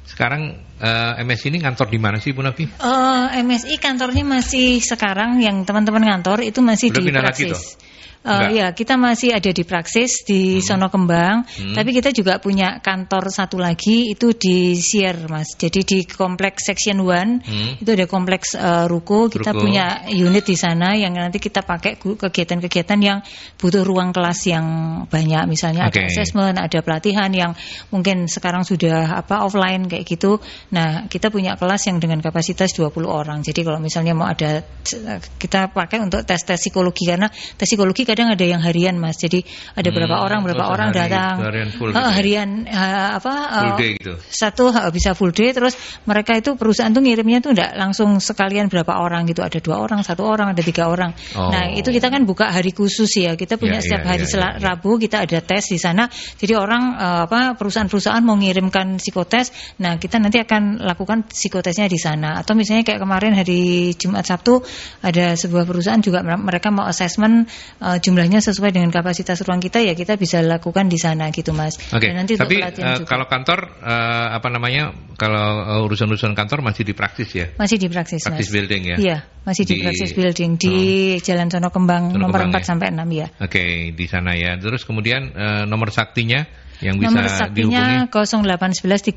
sekarang uh, eh, MSI ini kantor di mana sih Bu Nafi? Uh, MSI kantornya masih sekarang yang teman-teman kantor itu masih Udah di Praxis. Uh, ya, kita masih ada di Praksis di hmm. Sono Kembang, hmm. tapi kita juga punya kantor satu lagi itu di Sier, Mas. Jadi di kompleks Section 1 hmm. itu ada kompleks uh, ruko, kita ruko. punya unit di sana yang nanti kita pakai kegiatan-kegiatan yang butuh ruang kelas yang banyak, misalnya okay. ada assessment, ada pelatihan yang mungkin sekarang sudah apa offline kayak gitu. Nah, kita punya kelas yang dengan kapasitas 20 orang. Jadi kalau misalnya mau ada eh, kita pakai untuk tes-tes psikologi karena tes psikologi kadang ada yang harian mas. Jadi ada hmm, berapa orang berapa orang hari, gitu, datang harian, full uh, harian uh, apa uh, full day gitu. satu uh, bisa full day terus mereka itu perusahaan tuh ngirimnya tuh enggak langsung sekalian berapa orang gitu. Ada dua orang, satu orang, ada tiga orang. Nah, oh. Nah itu kita kan buka hari khusus ya. Kita punya ya, setiap ya, hari ya, ya, Rabu kita ada tes di sana. Jadi orang uh, apa perusahaan-perusahaan mau ngirimkan psikotes. Nah kita nanti akan lakukan psikotesnya di sana. Atau misalnya kayak kemarin hari Jumat Sabtu ada sebuah perusahaan juga mereka mau assessment uh, jumlahnya sesuai dengan kapasitas ruang kita ya kita bisa lakukan di sana gitu mas. Oke. Okay. nanti Tapi uh, kalau kantor uh, apa namanya kalau eh, urusan-urusan kantor masih di praksis ya? Masih di praksis. Praksis mas. building ya? Iya masih di, di praksis building di hmm. Jalan Sono Kembang Sono nomor Kembang, 4 ya? sampai 6 ya. Oke okay, di sana ya. Terus kemudian uh, nomor saktinya? yang bisa Nomor saktinya 0811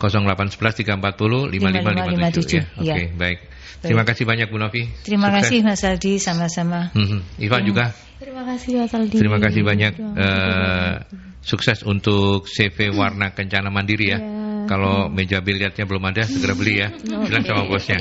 340 5557. 0811 340 5557. 5557 ya. Oke, okay, ya. baik. Terima kasih banyak Bu Novi. Terima Sukses. kasih Mas Aldi sama-sama. Hmm, hmm. Ivan ya. juga. Terima kasih Mas Aldi. Terima kasih banyak. Terima kasih. Uh, sukses untuk CV Warna Kencana Mandiri ya. ya kalau meja biliarnya belum ada, segera beli ya. Bilang okay. sama bosnya.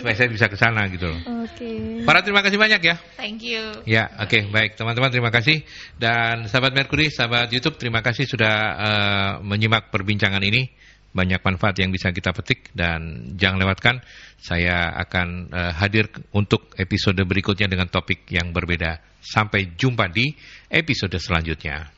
Supaya saya bisa ke sana gitu loh. Okay. Para terima kasih banyak ya. Thank you. Ya, oke, okay, baik teman-teman terima kasih dan sahabat Mercury, sahabat YouTube terima kasih sudah uh, menyimak perbincangan ini. Banyak manfaat yang bisa kita petik dan jangan lewatkan. Saya akan uh, hadir untuk episode berikutnya dengan topik yang berbeda. Sampai jumpa di episode selanjutnya.